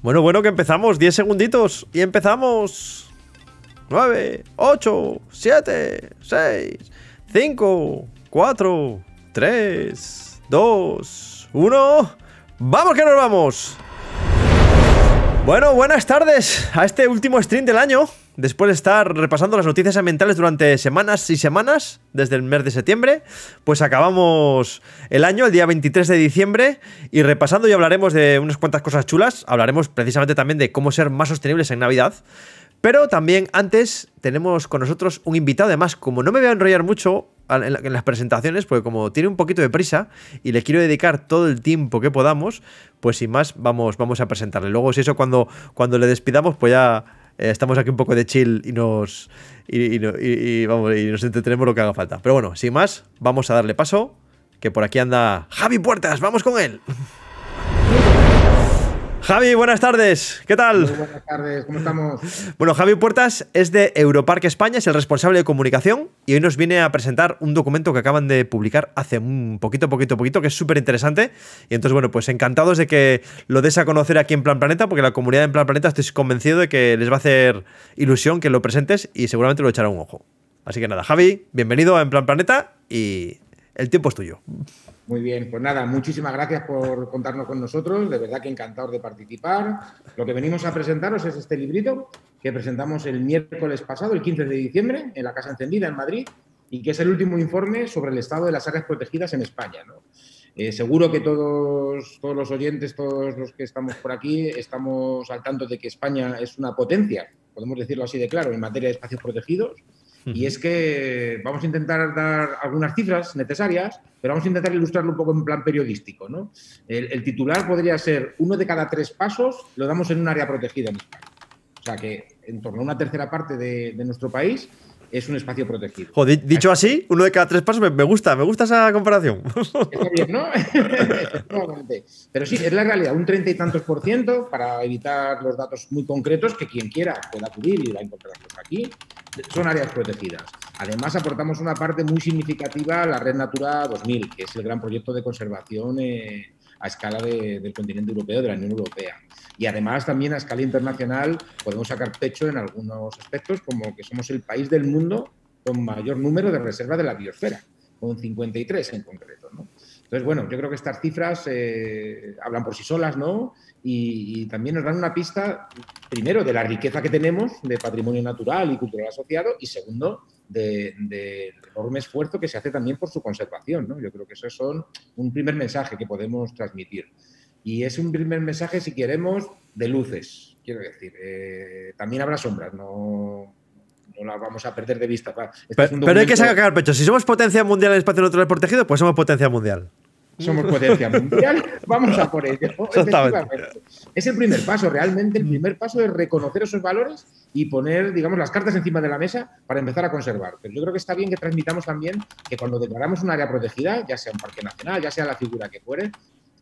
Bueno, bueno, que empezamos. 10 segunditos. Y empezamos. 9, 8, 7, 6, 5, 4, 3, 2, 1. ¡Vamos que nos vamos! Bueno, buenas tardes a este último stream del año después de estar repasando las noticias ambientales durante semanas y semanas, desde el mes de septiembre, pues acabamos el año, el día 23 de diciembre, y repasando y hablaremos de unas cuantas cosas chulas, hablaremos precisamente también de cómo ser más sostenibles en Navidad, pero también antes tenemos con nosotros un invitado, además, como no me voy a enrollar mucho, en, las presentaciones, porque como tiene un poquito de prisa y le quiero dedicar todo el tiempo que podamos, pues sin más vamos, vamos a presentarle. Luego, si eso cuando, cuando le despidamos, pues ya eh, estamos aquí un poco de chill y nos, y, y, vamos, y nos entretenemos lo que haga falta. Pero bueno, sin más, vamos a darle paso, que por aquí anda Javi Puertas, vamos con él. Javi, buenas tardes. ¿Qué tal? buenas tardes, ¿cómo estamos? Bueno, Javi Puertas es de Europark España, es el responsable de comunicación y hoy nos viene a presentar un documento que acaban de publicar hace un poquito, poquito, poquito, que es súper interesante. Y entonces, bueno, pues encantados de que lo des a conocer aquí en Plan Planeta, porque la comunidad en Plan Planeta estoy convencido de que les va a hacer ilusión que lo presentes y seguramente lo echará un ojo. Así que nada, Javi, bienvenido a En Plan Planeta y el tiempo es tuyo. Muy bien, pues nada, muchísimas gracias por contarnos con nosotros, de verdad que encantados de participar. Lo que venimos a presentaros es este librito que presentamos el miércoles pasado, el 15 de diciembre, en la Casa Encendida, en Madrid, y que es el último informe sobre el estado de las áreas protegidas en España. Eh, seguro que todos, todos los oyentes, todos los que estamos por aquí, estamos al tanto de que España es una potencia, podemos decirlo así de claro, en materia de espacios protegidos y es que vamos a intentar dar algunas cifras necesarias, pero vamos a intentar ilustrarlo un poco en plan periodístico. El, titular podría ser uno de cada tres pasos lo damos en un área protegida O sea que en torno a una tercera parte de nuestro país es un espacio protegido. Joder, dicho así, uno de cada tres pasos me, gusta, me gusta esa comparación. Está bien, ¿no? Pero sí, es la realidad, un treinta y tantos por ciento para evitar los datos muy concretos que quien quiera pueda acudir y la a aquí. Son áreas protegidas. Además, aportamos una parte muy significativa a la Red Natura 2000, que es el gran proyecto de conservación. Eh, a escala del continente europeo, de la Unión Europea. Y además también a escala internacional podemos sacar pecho en algunos aspectos, como que somos el país del mundo con mayor número de reservas de la biosfera, con 53 en concreto. ¿no? Entonces, bueno, yo creo que estas cifras eh, hablan por sí solas, ¿no? Y, también nos dan una pista, primero, de la riqueza que tenemos de patrimonio natural y cultural asociado, y segundo, del de, enorme esfuerzo que se hace también por su conservación, ¿no? Yo creo que esos son un primer mensaje que podemos transmitir. Y es un primer mensaje, si queremos, de luces, quiero decir. Eh, también habrá sombras, no, no la vamos a perder de vista. Este pero, hay que sacar el pecho. Si somos potencia mundial en espacio natural protegido, pues somos potencia mundial. Somos potencia mundial, vamos a por ello. Es el primer paso, realmente el primer paso es reconocer esos valores y poner, digamos, las cartas encima de la mesa para empezar a conservar. Pero yo creo que está bien que transmitamos también que cuando declaramos un área protegida, ya sea un parque nacional, ya sea la figura que fuere,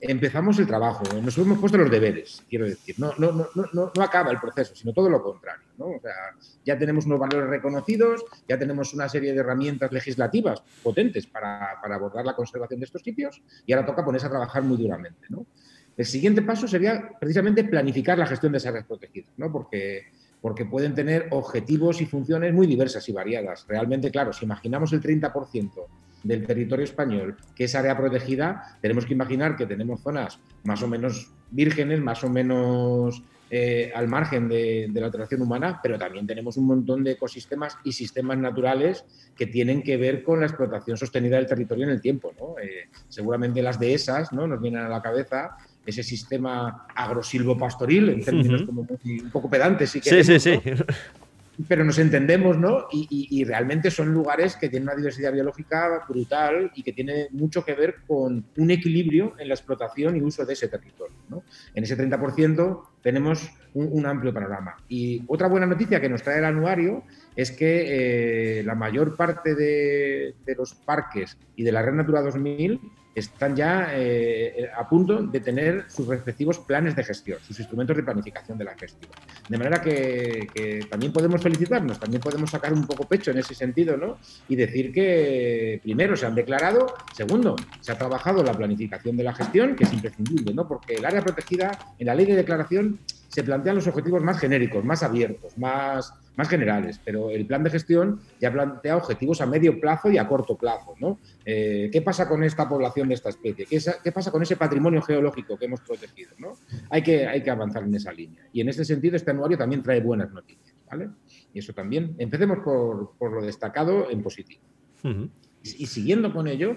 empezamos el trabajo, ¿eh? nos hemos puesto los deberes, quiero decir. No, no, no, no, no acaba el proceso, sino todo lo contrario. ya tenemos unos valores reconocidos, ya tenemos una serie de herramientas legislativas potentes para, para abordar la conservación de estos sitios y ahora toca ponerse a trabajar muy duramente. El siguiente paso sería precisamente planificar la gestión de esas áreas protegidas, ¿no? porque, porque pueden tener objetivos y funciones muy diversas y variadas. Realmente, claro, si imaginamos el 30% del territorio español, que es área protegida, tenemos que imaginar que tenemos zonas más o menos vírgenes, más o menos eh, al margen de, la alteración humana, pero también tenemos un montón de ecosistemas y sistemas naturales que tienen que ver con la explotación sostenida del territorio en el tiempo. Eh, seguramente las dehesas ¿no? nos vienen a la cabeza ese sistema agrosilvopastoril, en términos como un poco pedantes. sí, sí, sí, pero nos entendemos, ¿no? Y, realmente son lugares que tienen una diversidad biológica brutal y que tiene mucho que ver con un equilibrio en la explotación y uso de ese territorio, ¿no? En ese 30% tenemos un, amplio panorama. Y otra buena noticia que nos trae el anuario es que eh, la mayor parte de, de los parques y de la Red Natura 2000 están ya eh, eh, a punto de tener sus respectivos planes de gestión, sus instrumentos de planificación de la gestión. De manera que, que, también podemos felicitarnos, también podemos sacar un poco pecho en ese sentido, ¿no? Y decir que, primero, se han declarado, segundo, se ha trabajado la planificación de la gestión, que es imprescindible, ¿no? Porque el área protegida en la ley de declaración se plantean los objetivos más genéricos, más abiertos, más, más generales, pero el plan de gestión ya plantea objetivos a medio plazo y a corto plazo. ¿no? Eh, ¿Qué pasa con esta población de esta especie? ¿Qué, pasa con ese patrimonio geológico que hemos protegido? ¿no? Hay, que, hay que avanzar en esa línea. Y en ese sentido, este anuario también trae buenas noticias. ¿vale? Y eso también. Empecemos por, lo destacado en positivo. y, siguiendo con ello,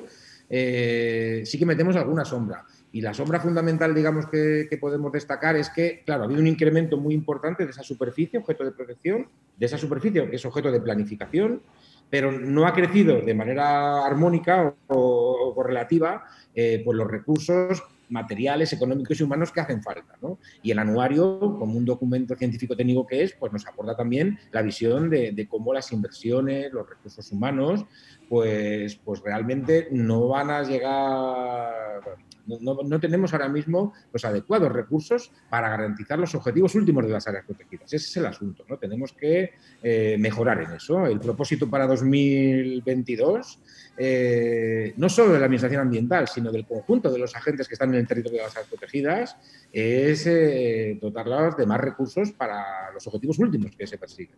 eh, sí que metemos alguna sombra. Y la sombra fundamental, digamos, que, podemos destacar es que, claro, ha habido un incremento muy importante de esa superficie, objeto de protección, de esa superficie que es objeto de planificación, pero no ha crecido de manera armónica o, correlativa eh, por pues los recursos materiales, económicos y humanos que hacen falta. Y el anuario, como un documento científico técnico que es, pues nos aporta también la visión de cómo las inversiones, los recursos humanos, pues, pues realmente no van a llegar, no, tenemos ahora mismo los adecuados recursos para garantizar los objetivos últimos de las áreas protegidas. Ese es el asunto, ¿no? Tenemos que eh, mejorar en eso. El propósito para 2022, eh, no solo de la Administración Ambiental, sino del conjunto de los agentes que están en el territorio de las áreas protegidas, es eh, dotarlas de más recursos para los objetivos últimos que se persiguen,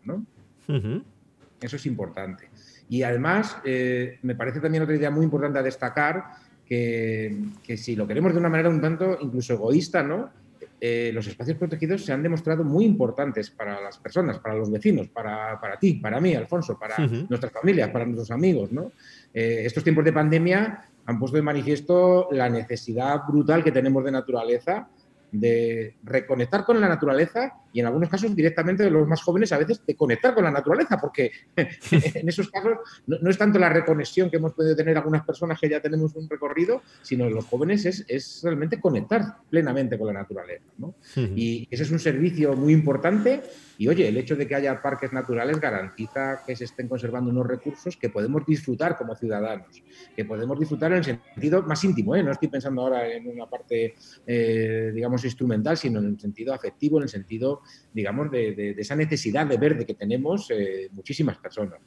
Eso es importante. Y además, eh, me parece también otra idea muy importante a destacar, que, que, si lo queremos de una manera un tanto incluso egoísta, ¿no? Eh, los espacios protegidos se han demostrado muy importantes para las personas, para los vecinos, para, para ti, para mí, Alfonso, para nuestras familias, para nuestros amigos. ¿no? Eh, estos tiempos de pandemia han puesto de manifiesto la necesidad brutal que tenemos de naturaleza de reconectar con la naturaleza y en algunos casos directamente de los más jóvenes a veces de conectar con la naturaleza, porque en esos casos no, es tanto la reconexión que hemos podido tener algunas personas que ya tenemos un recorrido, sino los jóvenes es, realmente conectar plenamente con la naturaleza. Y ese es un servicio muy importante y oye, el hecho de que haya parques naturales garantiza que se estén conservando unos recursos que podemos disfrutar como ciudadanos, que podemos disfrutar en el sentido más íntimo, ¿eh? no estoy pensando ahora en una parte, eh, digamos, instrumental, sino en el sentido afectivo, en el sentido, digamos, de, esa necesidad de verde que tenemos eh, muchísimas personas.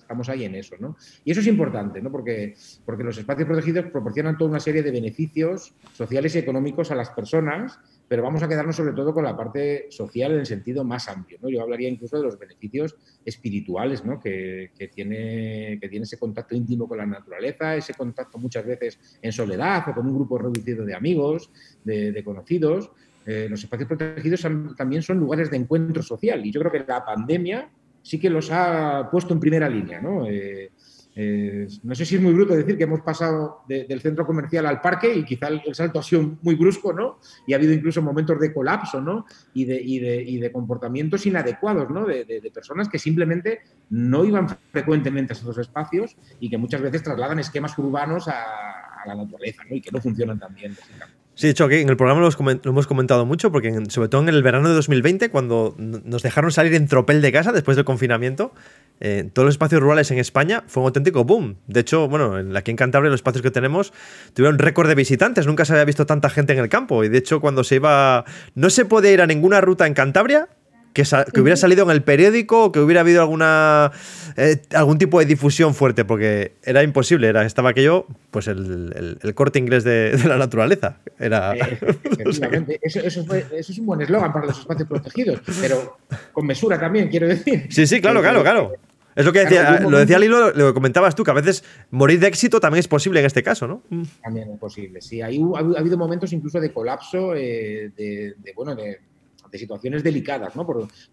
Estamos ahí en eso, ¿no? Y eso es importante, ¿no? Porque, porque los espacios protegidos proporcionan toda una serie de beneficios sociales y económicos a las personas pero vamos a quedarnos sobre todo con la parte social en el sentido más amplio. ¿no? Yo hablaría incluso de los beneficios espirituales ¿no? que, que, tiene, que tiene ese contacto íntimo con la naturaleza, ese contacto muchas veces en soledad o con un grupo reducido de amigos, de, conocidos. Eh, los espacios protegidos también son lugares de encuentro social y yo creo que la pandemia sí que los ha puesto en primera línea. ¿no? Eh, eh, no sé si es muy bruto decir que hemos pasado del centro comercial al parque y quizá el, salto ha sido muy brusco, ¿no? Y ha habido incluso momentos de colapso, ¿no? Y de, y de, y de comportamientos inadecuados, ¿no? De, personas que simplemente no iban frecuentemente a esos espacios y que muchas veces trasladan esquemas urbanos a, la naturaleza, ¿no? Y que no funcionan tan bien. Sí, de hecho, aquí en el programa lo, hemos comentado mucho, porque sobre todo en el verano de 2020, cuando nos dejaron salir en tropel de casa después del confinamiento, eh, todos los espacios rurales en España fue un auténtico boom. De hecho, bueno, aquí en Cantabria los espacios que tenemos tuvieron récord de visitantes, nunca se había visto tanta gente en el campo. Y de hecho, cuando se iba. No se podía ir a ninguna ruta en Cantabria que, hubiera salido en el periódico o que hubiera habido alguna eh, algún tipo de difusión fuerte, porque era imposible, era, estaba aquello, pues el, corte inglés de, la naturaleza. Era, eh, eso, es un buen eslogan para los espacios protegidos, pero con mesura también, quiero decir. Sí, sí, claro, claro, claro. Es lo que decía, claro, lo decía lo comentabas tú, que a veces morir de éxito también es posible en este caso, ¿no? Mm. También es posible, sí. ha habido momentos incluso de colapso, eh, de, bueno, de de situaciones delicadas, ¿no?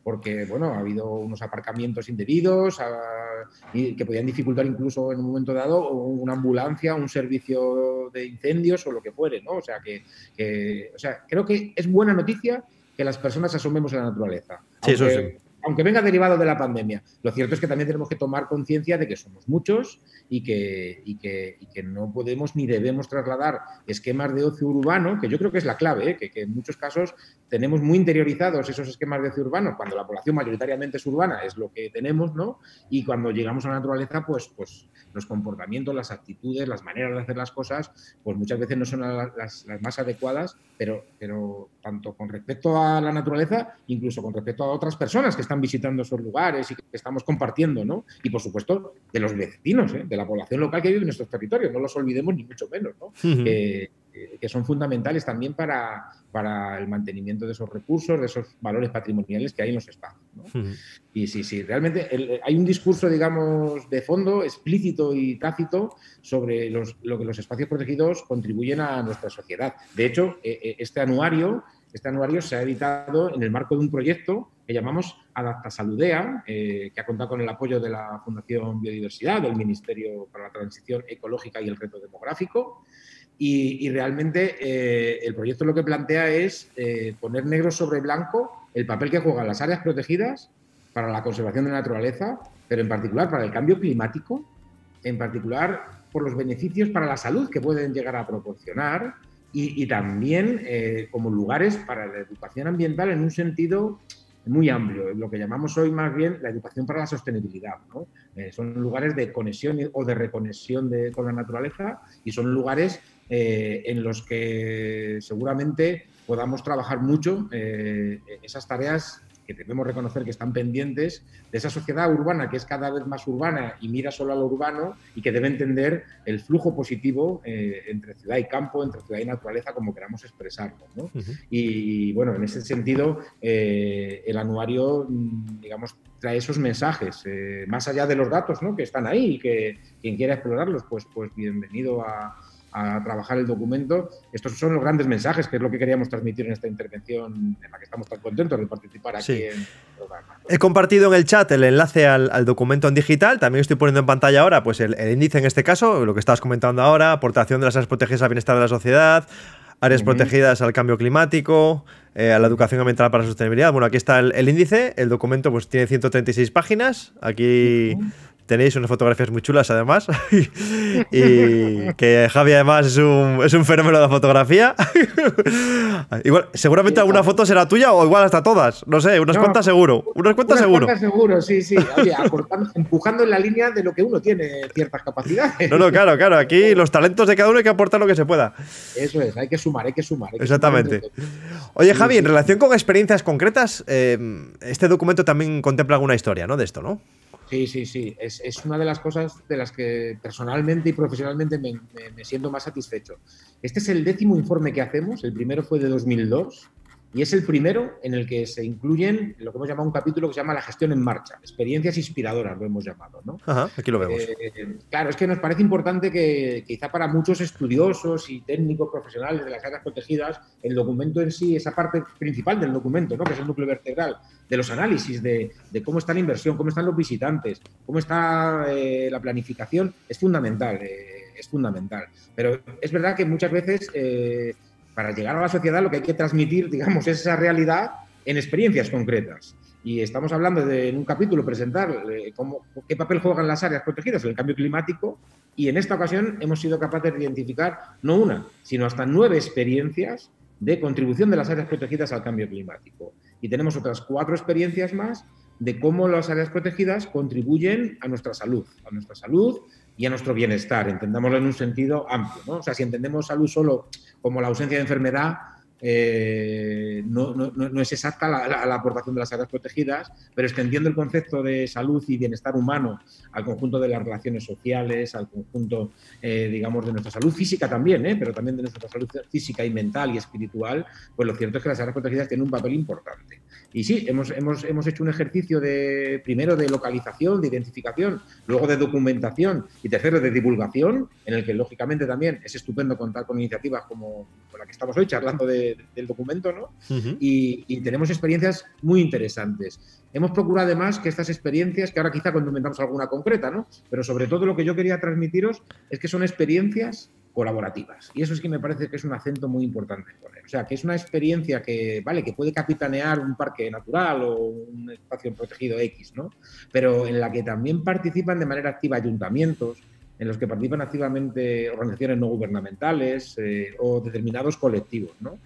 porque, bueno, ha habido unos aparcamientos indebidos ah, y que podían dificultar incluso en un momento dado una ambulancia, un servicio de incendios o lo que fuere, ¿no? O sea, que, o sea, creo que es buena noticia que las personas asomemos a la naturaleza. Sí, eso sí aunque venga derivado de la pandemia. Lo cierto es que también tenemos que tomar conciencia de que somos muchos y que, que, no podemos ni debemos trasladar esquemas de ocio urbano, que yo creo que es la clave, ¿eh? que, en muchos casos tenemos muy interiorizados esos esquemas de ocio urbano, cuando la población mayoritariamente es urbana, es lo que tenemos, ¿no? Y cuando llegamos a la naturaleza, pues, pues los comportamientos, las actitudes, las maneras de hacer las cosas, pues muchas veces no son las, las más adecuadas, pero, pero tanto con respecto a la naturaleza, incluso con respecto a otras personas que están visitando esos lugares y que estamos compartiendo, Y por supuesto, de los vecinos, ¿eh? de la población local que vive en nuestros territorios, no los olvidemos ni mucho menos, eh, que son fundamentales también para, para, el mantenimiento de esos recursos, de esos valores patrimoniales que hay en los espacios. Y sí, sí, realmente eh, hay un discurso, digamos, de fondo, explícito y tácito, sobre lo que los espacios protegidos contribuyen a nuestra sociedad. De hecho, este anuario este anuario se ha editado en el marco de un proyecto que llamamos Adapta Saludea, eh, que ha contado con el apoyo de la Fundación Biodiversidad, del Ministerio para la Transición Ecológica y el Reto Demográfico. Y, realmente eh, el proyecto lo que plantea es eh, poner negro sobre blanco el papel que juegan las áreas protegidas para la conservación de la naturaleza, pero en particular para el cambio climático, en particular por los beneficios para la salud que pueden llegar a proporcionar y, también eh, como lugares para la educación ambiental en un sentido muy amplio, lo que llamamos hoy más bien la educación para la sostenibilidad. Eh, son lugares de conexión o de reconexión de, con la naturaleza y son lugares eh, en los que seguramente podamos trabajar mucho eh, esas tareas que debemos reconocer que están pendientes de esa sociedad urbana que es cada vez más urbana y mira solo a lo urbano y que debe entender el flujo positivo eh, entre ciudad y campo, entre ciudad y naturaleza, como queramos expresarlo. y, bueno, en ese sentido, eh, el anuario, mm, digamos, trae esos mensajes, eh, más allá de los datos ¿no? que están ahí y que quien quiera explorarlos, pues, pues bienvenido a a trabajar el documento. Estos son los grandes mensajes, que es lo que queríamos transmitir en esta intervención en la que estamos tan contentos de participar aquí He compartido en el chat el enlace al, documento en digital, también estoy poniendo en pantalla ahora pues el, índice en este caso, lo que estabas comentando ahora, aportación de las áreas protegidas al bienestar de la sociedad, áreas protegidas al cambio climático, eh, a la educación ambiental para la sostenibilidad. Bueno, aquí está el, índice, el documento pues tiene 136 páginas, aquí... Tenéis unas fotografías muy chulas además. y que Javi además es un, fenómeno de fotografía. seguramente alguna foto será tuya o igual hasta todas. No sé, unas cuentas cuantas seguro. Unas cuantas seguro. seguro, sí, sí. empujando en la línea de lo que uno tiene ciertas capacidades. No, no, claro, claro. Aquí los talentos de cada uno hay que aportar lo que se pueda. Eso es, hay que sumar, hay que sumar. Exactamente. Oye, Javi, en relación con experiencias concretas, eh, este documento también contempla alguna historia, ¿no? De esto, ¿no? Sí, sí, sí. Es, una de las cosas de las que personalmente y profesionalmente me, me siento más satisfecho. Este es el décimo informe que hacemos. El primero fue de 2002 y es el primero en el que se incluyen lo que hemos llamado un capítulo que se llama La gestión en marcha, experiencias inspiradoras lo hemos llamado. ¿no? Ajá, aquí lo vemos. Eh, claro, es que nos parece importante que quizá para muchos estudiosos y técnicos profesionales de las áreas protegidas, el documento en sí, esa parte principal del documento, ¿no? que es el núcleo vertebral, de los análisis, de, cómo está la inversión, cómo están los visitantes, cómo está eh, la planificación, es fundamental, eh, es fundamental. Pero es verdad que muchas veces para llegar a la sociedad lo que hay que transmitir, digamos, es esa realidad en experiencias concretas. Y estamos hablando de, en un capítulo, presentar eh, qué papel juegan las áreas protegidas en el cambio climático. Y en esta ocasión hemos sido capaces de identificar no una, sino hasta nueve experiencias de contribución de las áreas protegidas al cambio climático. Y tenemos otras cuatro experiencias más de cómo las áreas protegidas contribuyen a nuestra salud, a nuestra salud, y a nuestro bienestar, entendámoslo en un sentido amplio. ¿no? O sea, si entendemos salud solo como la ausencia de enfermedad, eh, no, es exacta la, aportación de las áreas protegidas, pero extendiendo el concepto de salud y bienestar humano al conjunto de las relaciones sociales, al conjunto, eh, digamos, de nuestra salud física también, ¿eh? pero también de nuestra salud física y mental y espiritual, pues lo cierto es que las áreas protegidas tienen un papel importante. Y sí, hemos, hemos, hemos hecho un ejercicio de, primero de localización, de identificación, luego de documentación y tercero de divulgación, en el que lógicamente también es estupendo contar con iniciativas como la que estamos hoy charlando de, del documento, ¿no? y, tenemos experiencias muy interesantes. Hemos procurado además que estas experiencias, que ahora quizá cuando inventamos alguna concreta, ¿no? Pero sobre todo lo que yo quería transmitiros es que son experiencias colaborativas. Y eso es que me parece que es un acento muy importante poner. O sea, que es una experiencia que, vale, que puede capitanear un parque natural o un espacio protegido X, ¿no? Pero en la que también participan de manera activa ayuntamientos, en los que participan activamente organizaciones no gubernamentales eh, o determinados colectivos, ¿no?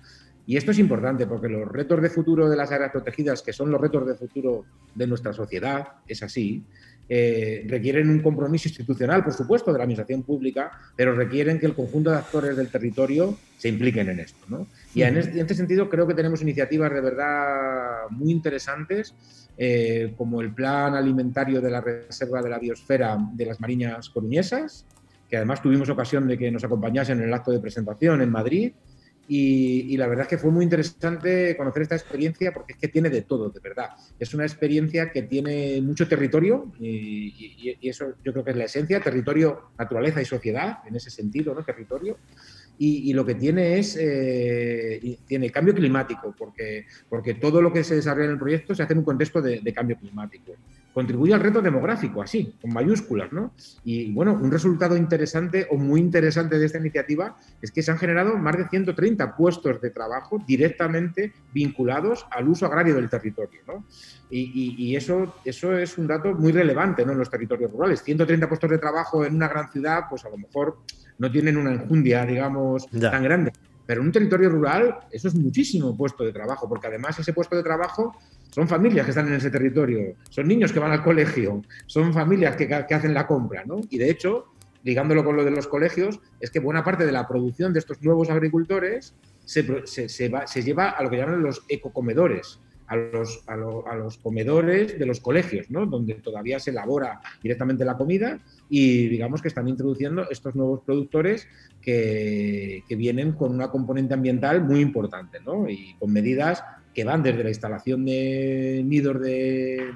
Y esto es importante porque los retos de futuro de las áreas protegidas, que son los retos de futuro de nuestra sociedad, es así, eh, requieren un compromiso institucional, por supuesto, de la administración pública, pero requieren que el conjunto de actores del territorio se impliquen en esto. ¿no? Y en este, sentido creo que tenemos iniciativas de verdad muy interesantes, eh, como el Plan Alimentario de la Reserva de la Biosfera de las Mariñas Coruñesas, que además tuvimos ocasión de que nos acompañasen en el acto de presentación en Madrid, y, la verdad es que fue muy interesante conocer esta experiencia porque es que tiene de todo, de verdad. Es una experiencia que tiene mucho territorio y, eso yo creo que es la esencia, territorio, naturaleza y sociedad, en ese sentido, ¿no? Territorio. Y, lo que tiene es, eh, tiene cambio climático, porque, porque todo lo que se desarrolla en el proyecto se hace en un contexto de cambio climático contribuye al reto demográfico, así, con mayúsculas, ¿no? Y bueno, un resultado interesante o muy interesante de esta iniciativa es que se han generado más de 130 puestos de trabajo directamente vinculados al uso agrario del territorio, ¿no? Y, eso, eso es un dato muy relevante, ¿no? En los territorios rurales. 130 puestos de trabajo en una gran ciudad, pues a lo mejor no tienen una enjundia, digamos, tan grande. Pero en un territorio rural eso es muchísimo puesto de trabajo, porque además ese puesto de trabajo son familias que están en ese territorio, son niños que van al colegio, son familias que, hacen la compra, ¿no? Y de hecho, ligándolo con lo de los colegios, es que buena parte de la producción de estos nuevos agricultores se, lleva a lo que llaman los ecocomedores, a los, los, comedores de los colegios, ¿no? donde todavía se elabora directamente la comida y digamos que están introduciendo estos nuevos productores que, que vienen con una componente ambiental muy importante ¿no? y con medidas que van desde la instalación de nidos de,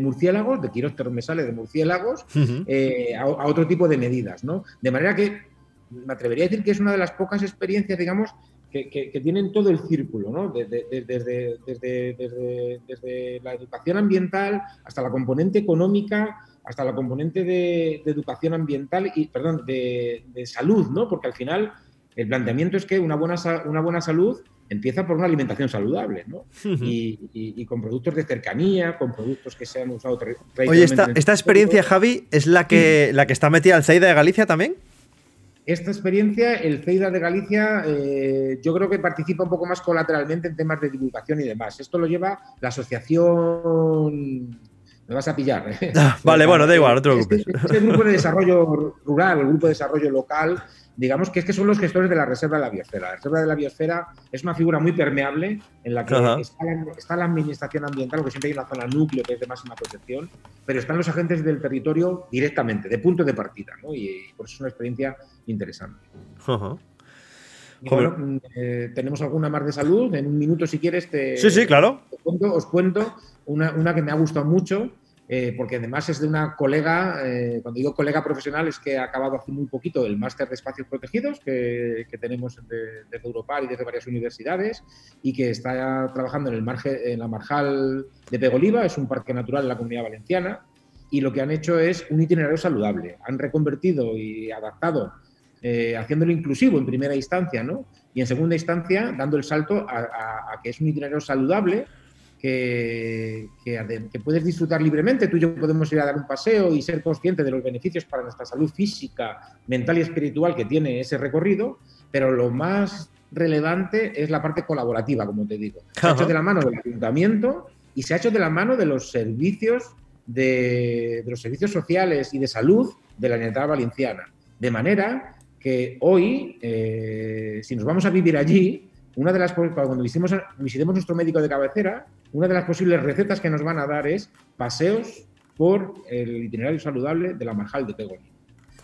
murciélagos, de quirópteros me de murciélagos, eh, a, otro tipo de medidas, ¿no? De manera que me atrevería a decir que es una de las pocas experiencias, digamos, que, tienen todo el círculo, ¿no? Desde, la educación ambiental hasta la componente económica, hasta la componente de, educación ambiental y, perdón, de, salud, ¿no? Porque al final el planteamiento es que una buena, una buena salud empieza por una alimentación saludable, ¿no? Y, con productos de cercanía, con productos que se han usado Oye, esta, experiencia, Javi, ¿es la que, la que está metida el CEIDA de Galicia también? Esta experiencia, el CEIDA de Galicia, eh, yo creo que participa un poco más colateralmente en temas de divulgación y demás. Esto lo lleva la asociación me vas a pillar. ¿eh? Ah, vale, bueno, da igual, Otro grupo. Este es este, grupo de desarrollo rural, el grupo de desarrollo local, digamos que es que son los gestores de la Reserva de la Biosfera. La Reserva de la Biosfera es una figura muy permeable en la que está la, administración ambiental, porque siempre hay una zona núcleo que es de máxima protección, pero están los agentes del territorio directamente, de punto de partida, ¿no? Y, por eso es una experiencia interesante. bueno, eh, tenemos alguna más de salud. En un minuto, si quieres, te. Sí, sí, claro. Os cuento, una que me ha gustado mucho eh, porque además es de una colega, eh, cuando digo colega profesional es que ha acabado hace muy poquito el máster de espacios protegidos que, tenemos desde Europa y desde varias universidades y que está trabajando en, el margen, en la Marjal de Pegoliva, es un parque natural de la Comunidad Valenciana y lo que han hecho es un itinerario saludable. Han reconvertido y adaptado, eh, haciéndolo inclusivo en primera instancia, ¿no? Y en segunda instancia, dando el salto a que es un itinerario saludable que, puedes disfrutar libremente. Tú y yo podemos ir a dar un paseo y ser conscientes de los beneficios para nuestra salud física, mental y espiritual que tiene ese recorrido, pero lo más relevante es la parte colaborativa, como te digo. Se ha hecho de la mano del ayuntamiento y se ha hecho de la mano de los servicios de, los servicios sociales y de salud de la Generalitat Valenciana. De manera que hoy, eh, si nos vamos a vivir allí, una de las cuando visitemos, visitemos nuestro médico de cabecera, una de las posibles recetas que nos van a dar es paseos por el itinerario saludable de la Marjal de Pegoni.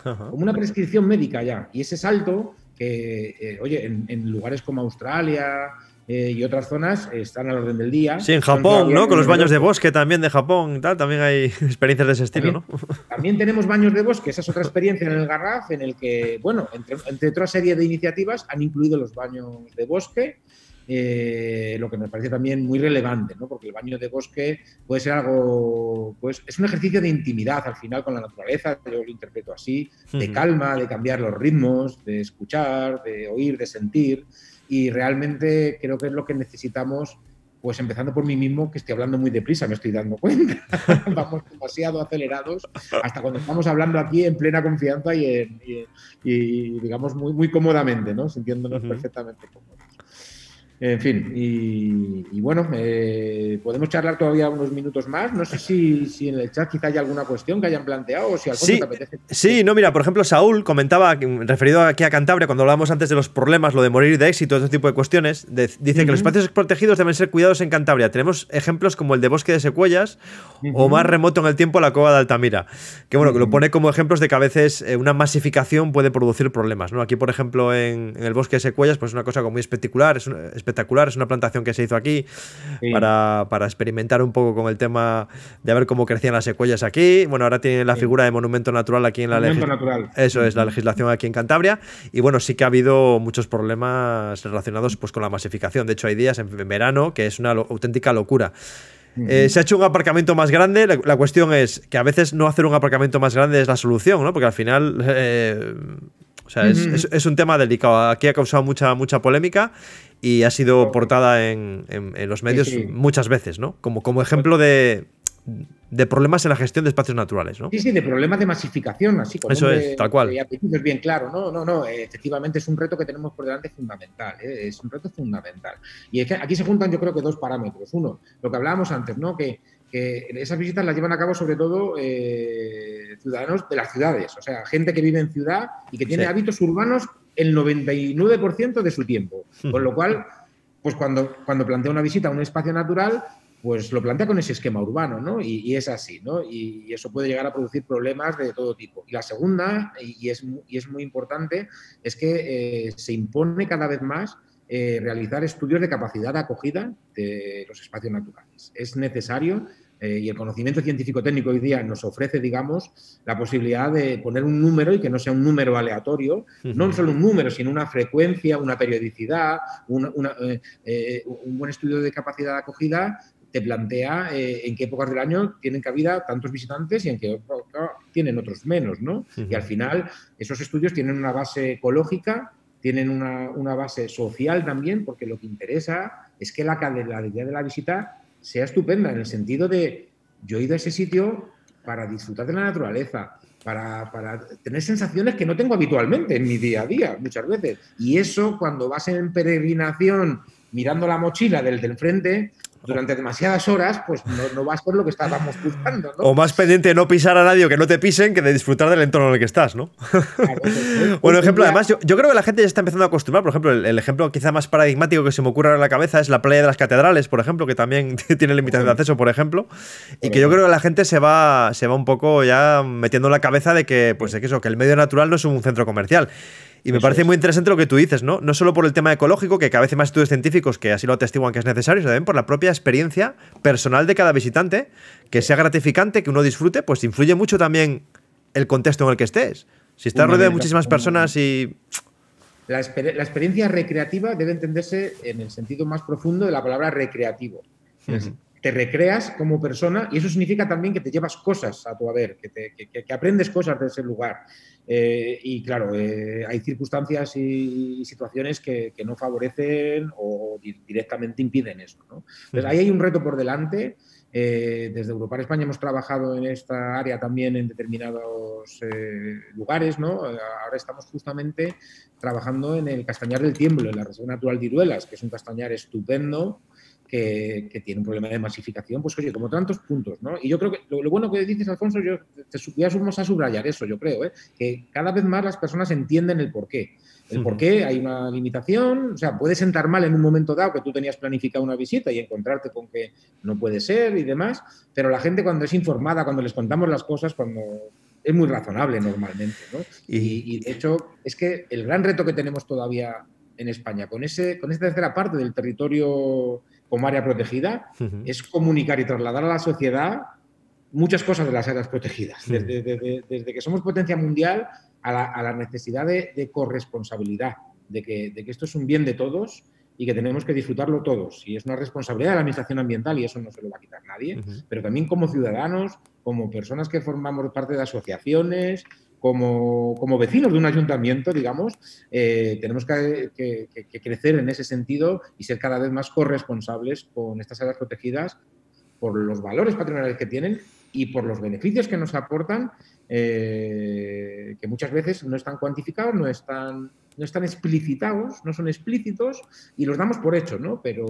Como una prescripción médica ya. Y ese salto que, eh, oye, en, lugares como Australia, eh, y otras zonas están al orden del día. Sí, en Japón, ¿no? Con los baños de bosque también de Japón tal, también hay experiencias de ese estilo, también, ¿no? También tenemos baños de bosque, esa es otra experiencia en el Garraf, en el que, bueno, entre, otra serie de iniciativas han incluido los baños de bosque. Eh, lo que me parece también muy relevante, ¿no? porque el baño de bosque puede ser algo, pues es un ejercicio de intimidad al final con la naturaleza, yo lo interpreto así, de calma, de cambiar los ritmos, de escuchar, de oír, de sentir y realmente creo que es lo que necesitamos, pues empezando por mí mismo, que estoy hablando muy deprisa, me estoy dando cuenta. Vamos demasiado acelerados, hasta cuando estamos hablando aquí en plena confianza y, y, digamos, muy, muy cómodamente, ¿no? Sintiéndonos perfectamente cómodos. En fin, y, bueno, eh, podemos charlar todavía unos minutos más. No sé si, si, en el chat quizá hay alguna cuestión que hayan planteado o si al sí, te apetece. Sí, no, mira, por ejemplo, Saúl comentaba, referido aquí a Cantabria, cuando hablábamos antes de los problemas, lo de morir de éxito, ese tipo de cuestiones, dice que los espacios protegidos deben ser cuidados en Cantabria. Tenemos ejemplos como el de Bosque de Secuellas o más remoto en el tiempo la cova de Altamira, que bueno, que lo pone como ejemplos de que a veces eh, una masificación puede producir problemas. ¿no? Aquí, por ejemplo, en, el Bosque de Secuellas, pues es una cosa como muy espectacular, es espectacular espectacular. Es una plantación que se hizo aquí para, experimentar un poco con el tema de ver cómo crecían las secuellas aquí. Bueno, ahora tienen la figura de monumento natural aquí en la legislación. Eso es, la legislación aquí en Cantabria. Y bueno, sí que ha habido muchos problemas relacionados pues, con la masificación. De hecho, hay días en verano que es una auténtica locura. Eh, se ha hecho un aparcamiento más grande. La, cuestión es que a veces no hacer un aparcamiento más grande es la solución, ¿no? Porque al final. Eh, es, un tema delicado. Aquí ha causado mucha, mucha polémica y ha sido portada en, los medios muchas veces, ¿no? Como, como ejemplo de, problemas en la gestión de espacios naturales, ¿no? Sí, sí, de problemas de masificación, así como. Eso es, tal cual. Es bien claro, no, no, no, efectivamente es un reto que tenemos por delante fundamental, ¿eh? es un reto fundamental. Y es que aquí se juntan, yo creo que dos parámetros. Uno, lo que hablábamos antes, ¿no? Que que esas visitas las llevan a cabo sobre todo eh, ciudadanos de las ciudades, o sea, gente que vive en ciudad y que tiene hábitos urbanos el 99% de su tiempo. Con lo cual, pues cuando, cuando plantea una visita a un espacio natural, pues lo plantea con ese esquema urbano, ¿no? Y, es así, ¿no? Y, eso puede llegar a producir problemas de todo tipo. Y la segunda, y, es, es muy importante, es que eh, se impone cada vez más eh, realizar estudios de capacidad de acogida de los espacios naturales. Es necesario eh, y el conocimiento científico-técnico hoy día nos ofrece, digamos, la posibilidad de poner un número y que no sea un número aleatorio, no solo un número, sino una frecuencia, una periodicidad, eh, eh, un buen estudio de capacidad de acogida te plantea en qué épocas del año tienen cabida tantos visitantes y en qué épocas tienen otros menos, ¿no? Y al final esos estudios tienen una base ecológica, tienen una, una, base social también, porque lo que interesa es que la calidad de la visita sea estupenda en el sentido de yo he ido a ese sitio para disfrutar de la naturaleza, para, tener sensaciones que no tengo habitualmente en mi día a día, muchas veces. Y eso cuando vas en peregrinación mirando la mochila del del frente, durante demasiadas horas, pues no, vas por lo que estábamos buscando. ¿no? O más pendiente de no pisar a nadie o que no te pisen que de disfrutar del entorno en el que estás, ¿no? Pues, pues, pues, bueno, ejemplo, además, yo, creo que la gente ya está empezando a acostumbrar. Por ejemplo, el, ejemplo quizá más paradigmático que se me ocurre en la cabeza es la playa de las catedrales, por ejemplo, que también tiene limitación de acceso, por ejemplo. Y que yo creo que la gente se va, se va un poco ya metiendo en la cabeza de que, pues, que eso, que el medio natural no es un centro comercial. Y me parece muy interesante lo que tú dices, ¿no? No solo por el tema ecológico, que cada vez más estudios científicos que así lo atestiguan que es necesario, sino también por la propia experiencia personal de cada visitante, que sea gratificante, que uno disfrute, pues influye mucho también el contexto en el que estés. Si estás rodeado de muchísimas personas y... La, experiencia recreativa debe entenderse en el sentido más profundo de la palabra recreativo. Te recreas como persona y eso significa también que te llevas cosas a tu haber, que, que aprendes cosas de ese lugar, eh, y claro, eh, hay circunstancias y, situaciones que, no favorecen o directamente impiden eso. ¿no? ahí hay un reto por delante. Eh, desde desde Europar España hemos trabajado en esta área también en determinados lugares. ¿no? Ahora estamos justamente trabajando en el castañar del tiemblo, en la Reserva Natural de Iruelas, que es un castañar estupendo, que, tiene un problema de masificación, pues oye, como tantos puntos, ¿no? Y yo creo que lo, bueno que dices, Alfonso, yo te, ya a subrayar eso, yo creo, ¿eh? que cada vez más las personas entienden el porqué. El porqué, hay una limitación, o sea, puede sentar mal en un momento dado que tú tenías planificado una visita y encontrarte con que no puede ser y demás, pero la gente cuando es informada, cuando les contamos las cosas, cuando es muy razonable normalmente, ¿no? Y, de hecho, es que el gran reto que tenemos todavía en España, con, ese, con esa tercera parte del territorio como área protegida, es comunicar y trasladar a la sociedad muchas cosas de las áreas protegidas, desde, que somos potencia mundial a la, necesidad de, corresponsabilidad, de que, esto es un bien de todos y que tenemos que disfrutarlo todos. Y es una responsabilidad de la Administración Ambiental y eso no se lo va a quitar nadie, pero también como ciudadanos, como personas que formamos parte de asociaciones, como, vecinos de un ayuntamiento, digamos, eh, tenemos que, crecer en ese sentido y ser cada vez más corresponsables con estas áreas protegidas por los valores patrimoniales que tienen y por los beneficios que nos aportan, eh, que muchas veces no están cuantificados, no están, no están explicitados, no son explícitos y los damos por hecho, ¿no? Pero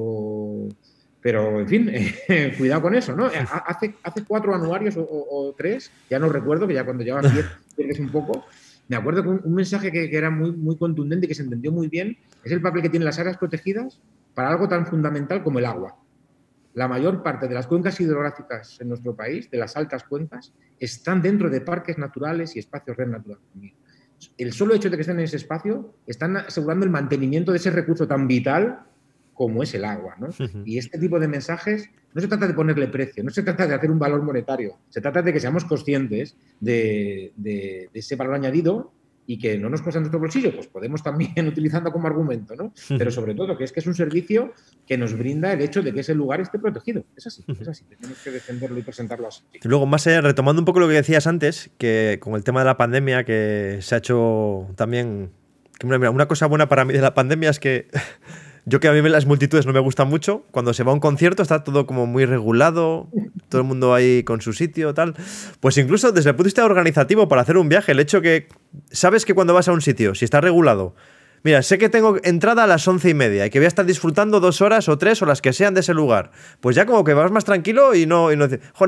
pero, en fin, cuidado con eso, ¿no? Hace, cuatro anuarios o, tres, ya no recuerdo, que ya cuando llevas diez es un poco. Me acuerdo que un, mensaje que, era muy, contundente y que se entendió muy bien es el papel que tienen las áreas protegidas para algo tan fundamental como el agua. La mayor parte de las cuencas hidrográficas en nuestro país, de las altas cuencas, están dentro de parques naturales y espacios red natural El solo hecho de que estén en ese espacio, están asegurando el mantenimiento de ese recurso tan vital como es el agua. ¿no? Y este tipo de mensajes no se trata de ponerle precio, no se trata de hacer un valor monetario, se trata de que seamos conscientes de, ese valor añadido y que no nos cuesta nuestro bolsillo, pues podemos también utilizando como argumento, ¿no? Pero sobre todo que es que es un servicio que nos brinda el hecho de que ese lugar esté protegido. Es así, es así. Tenemos que defenderlo y presentarlo así. Luego, más allá, retomando un poco lo que decías antes, que con el tema de la pandemia que se ha hecho también... una cosa buena para mí de la pandemia es que Yo que a mí las multitudes no me gustan mucho. Cuando se va a un concierto está todo como muy regulado, todo el mundo ahí con su sitio, tal. Pues incluso desde el punto de vista organizativo para hacer un viaje, el hecho que sabes que cuando vas a un sitio, si está regulado, mira, sé que tengo entrada a las once y media y que voy a estar disfrutando dos horas o tres o las que sean de ese lugar. Pues ya como que vas más tranquilo y no, no,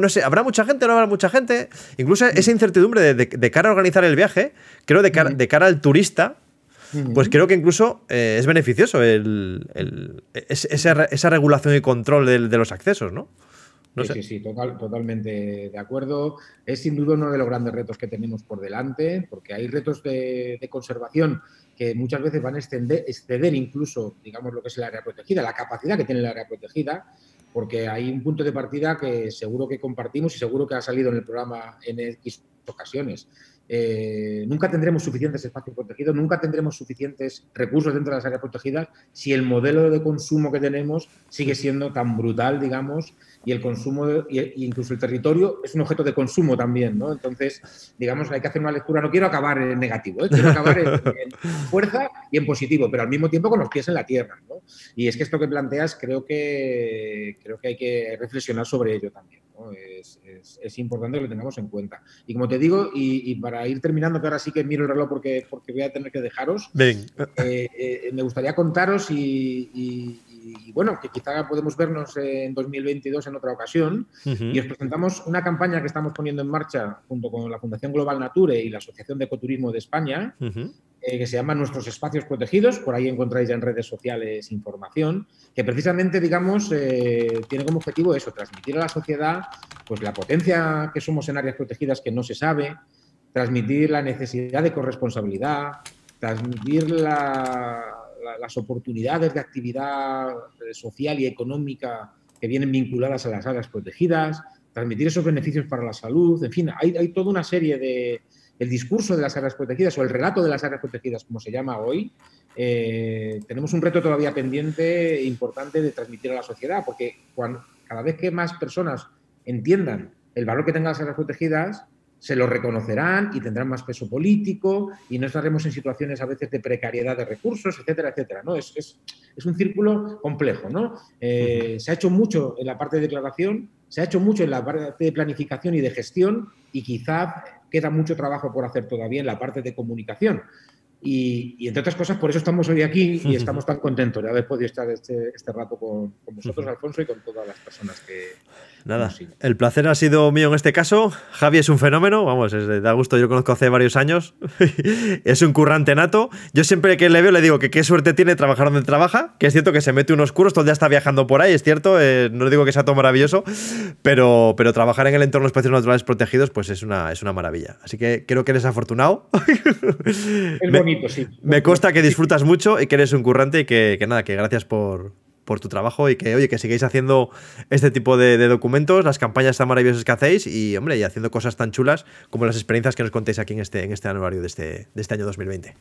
sé, ¿habrá mucha gente? ¿No habrá mucha gente? Incluso esa incertidumbre de, cara a organizar el viaje, creo de cara mm. al turista, pues creo que incluso eh, es beneficioso el, esa, regulación y control de, los accesos, ¿no? sí, sí, totalmente de acuerdo. Es sin duda uno de los grandes retos que tenemos por delante, porque hay retos de, conservación que muchas veces van a exceder incluso, digamos, lo que es el área protegida, la capacidad que tiene el área protegida, porque hay un punto de partida que seguro que compartimos y seguro que ha salido en el programa en X ocasiones. Eh, nunca tendremos suficientes espacios protegidos, nunca tendremos suficientes recursos dentro de las áreas protegidas si el modelo de consumo que tenemos sigue siendo tan brutal, digamos, y el consumo, y e, incluso el territorio, es un objeto de consumo también, ¿no? Entonces, digamos hay que hacer una lectura, no quiero acabar en negativo, ¿eh? quiero acabar en, en, fuerza y en positivo, pero al mismo tiempo con los pies en la tierra, ¿no? Y es que esto que planteas creo que, creo que hay que reflexionar sobre ello también. Es, importante que lo tengamos en cuenta. Y como te digo, y, para ir terminando, que ahora sí que miro el reloj porque, porque voy a tener que dejaros, eh, eh, me gustaría contaros y, y, bueno, que quizá podemos vernos en 2022 en otra ocasión. Y os presentamos una campaña que estamos poniendo en marcha junto con la Fundación Global Nature y la Asociación de Ecoturismo de España, eh, que se llama Nuestros Espacios Protegidos. Por ahí encontráis en redes sociales información, que precisamente, digamos, eh, tiene como objetivo eso, transmitir a la sociedad pues la potencia que somos en áreas protegidas que no se sabe, transmitir la necesidad de corresponsabilidad, transmitir la las oportunidades de actividad eh, social y económica que vienen vinculadas a las áreas protegidas, transmitir esos beneficios para la salud, en fin, hay, toda una serie de... El discurso de las áreas protegidas o el relato de las áreas protegidas, como se llama hoy, eh, tenemos un reto todavía pendiente e importante de transmitir a la sociedad, porque cada vez que más personas entiendan el valor que tengan las áreas protegidas, se lo reconocerán y tendrán más peso político y no estaremos en situaciones a veces de precariedad de recursos, etcétera, etcétera. ¿no? Es, es, es un círculo complejo. ¿no? Eh, se ha hecho mucho en la parte de declaración, se ha hecho mucho en la parte de planificación y de gestión y quizá queda mucho trabajo por hacer todavía en la parte de comunicación. Y, entre otras cosas, por eso estamos hoy aquí y estamos tan contentos de haber podido estar este, este rato con, con, vosotros, Alfonso, y con todas las personas que, Nada, el placer ha sido mío en este caso. Javi es un fenómeno, vamos, es, da gusto, yo lo conozco hace varios años. es un currante nato. Yo siempre que le veo le digo que qué suerte tiene trabajar donde trabaja, que es cierto que se mete unos curos, todo el día está viajando por ahí, es cierto, eh, no digo que sea todo maravilloso, pero, pero trabajar en el entorno de espacios naturales protegidos, pues es una, es una maravilla. Así que creo que eres afortunado. es bonito, me, sí. Me consta que disfrutas mucho y que eres un currante y que nada, que gracias por, por tu trabajo y que, oye, que sigáis haciendo este tipo de, documentos, las campañas tan maravillosas que hacéis y, hombre, y haciendo cosas tan chulas como las experiencias que nos contéis aquí en este, en este anuario de este, este año 2020.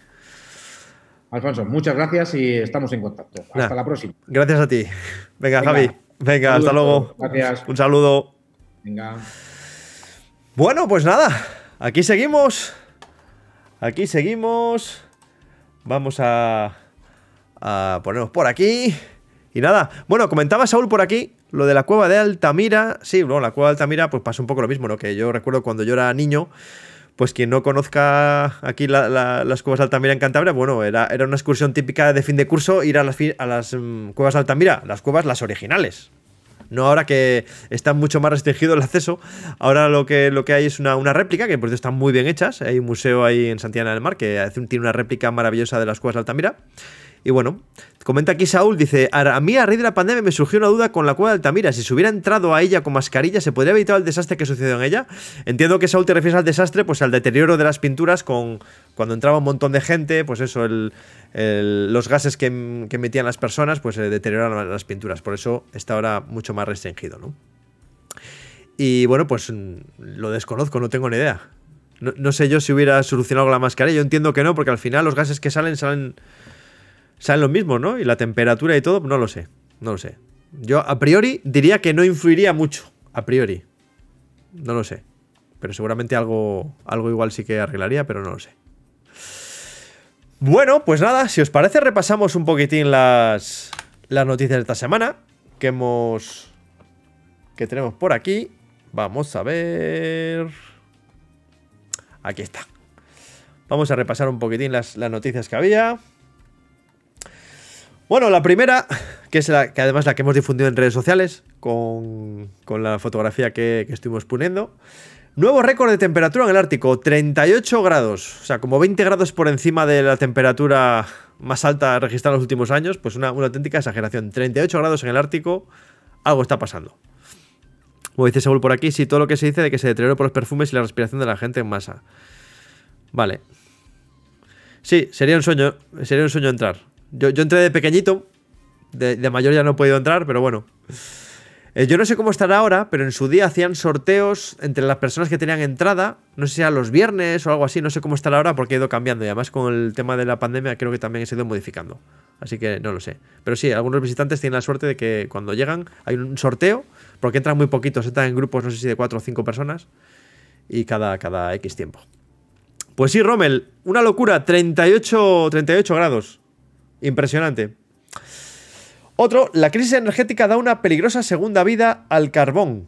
Alfonso, muchas gracias y estamos en contacto. Hasta la próxima. Gracias a ti. Venga, Javi. Venga, hasta luego. Gracias. Un saludo. Venga. Bueno, pues nada. Aquí seguimos. Aquí seguimos. Vamos a, a ponernos por aquí. Y nada, bueno, comentaba Saúl por aquí lo de la cueva de Altamira. Sí, bueno, la cueva de Altamira pues pasa un poco lo mismo, ¿no? Que yo recuerdo cuando yo era niño, pues quien no conozca aquí las cuevas de Altamira en Cantabria, bueno, era, era, una excursión típica de fin de curso ir a las, mm, cuevas de Altamira, las cuevas las originales. No ahora que está mucho más restringido el acceso, ahora lo que, lo que hay es una, una réplica, que por cierto están muy bien hechas. Hay un museo ahí en Santiana del Mar que tiene una réplica maravillosa de las cuevas de Altamira. Y bueno, comenta aquí Saúl, dice, a mí a raíz de la pandemia me surgió una duda con la cueva de Altamira. Si se hubiera entrado a ella con mascarilla, ¿se podría evitar el desastre que sucedió en ella? Entiendo que Saúl te refieres al desastre, pues al deterioro de las pinturas con cuando entraba un montón de gente, pues eso, el, los gases que, metían las personas, pues se eh, deterioraron las pinturas. Por eso está ahora mucho más restringido, ¿no? Y bueno, pues mm, lo desconozco, no tengo ni idea. No, no sé yo si hubiera solucionado la mascarilla. Yo entiendo que no, porque al final los gases que salen salen Salen los mismos, ¿no? Y la temperatura y todo, no lo sé. No lo sé. Yo a priori diría que no influiría mucho. A priori. No lo sé. Pero seguramente algo, algo igual sí que arreglaría, pero no lo sé. Bueno, pues nada, si os parece repasamos un poquitín las, las noticias de esta semana que hemos... que tenemos por aquí. Vamos a ver... Aquí está. Vamos a repasar un poquitín las, las noticias que había. Bueno, la primera, que es la que además la que hemos difundido en redes sociales con, la fotografía que, estuvimos poniendo. Nuevo récord de temperatura en el Ártico, 38 grados, o sea, como 20 grados por encima de la temperatura más alta registrada en los últimos años, pues una, auténtica exageración. 38 grados en el Ártico, algo está pasando. Como dice seúl por aquí, sí, todo lo que se dice de que se deterioró por los perfumes y la respiración de la gente en masa. Vale. Sí, sería un sueño, sería un sueño entrar. Yo, entré de pequeñito, de, mayor ya no he podido entrar, pero bueno. Eh, yo no sé cómo estará ahora, pero en su día hacían sorteos entre las personas que tenían entrada, no sé si a los viernes o algo así, no sé cómo estará ahora porque ha ido cambiando y además con el tema de la pandemia creo que también se ha ido modificando. Así que no lo sé. Pero sí, algunos visitantes tienen la suerte de que cuando llegan hay un sorteo, porque entran muy poquitos, entran en grupos, no sé si de cuatro o cinco personas, y cada, cada X tiempo. Pues sí, Rommel, una locura, 38, 38 grados. Impresionante. Otro, la crisis energética da una peligrosa segunda vida al carbón.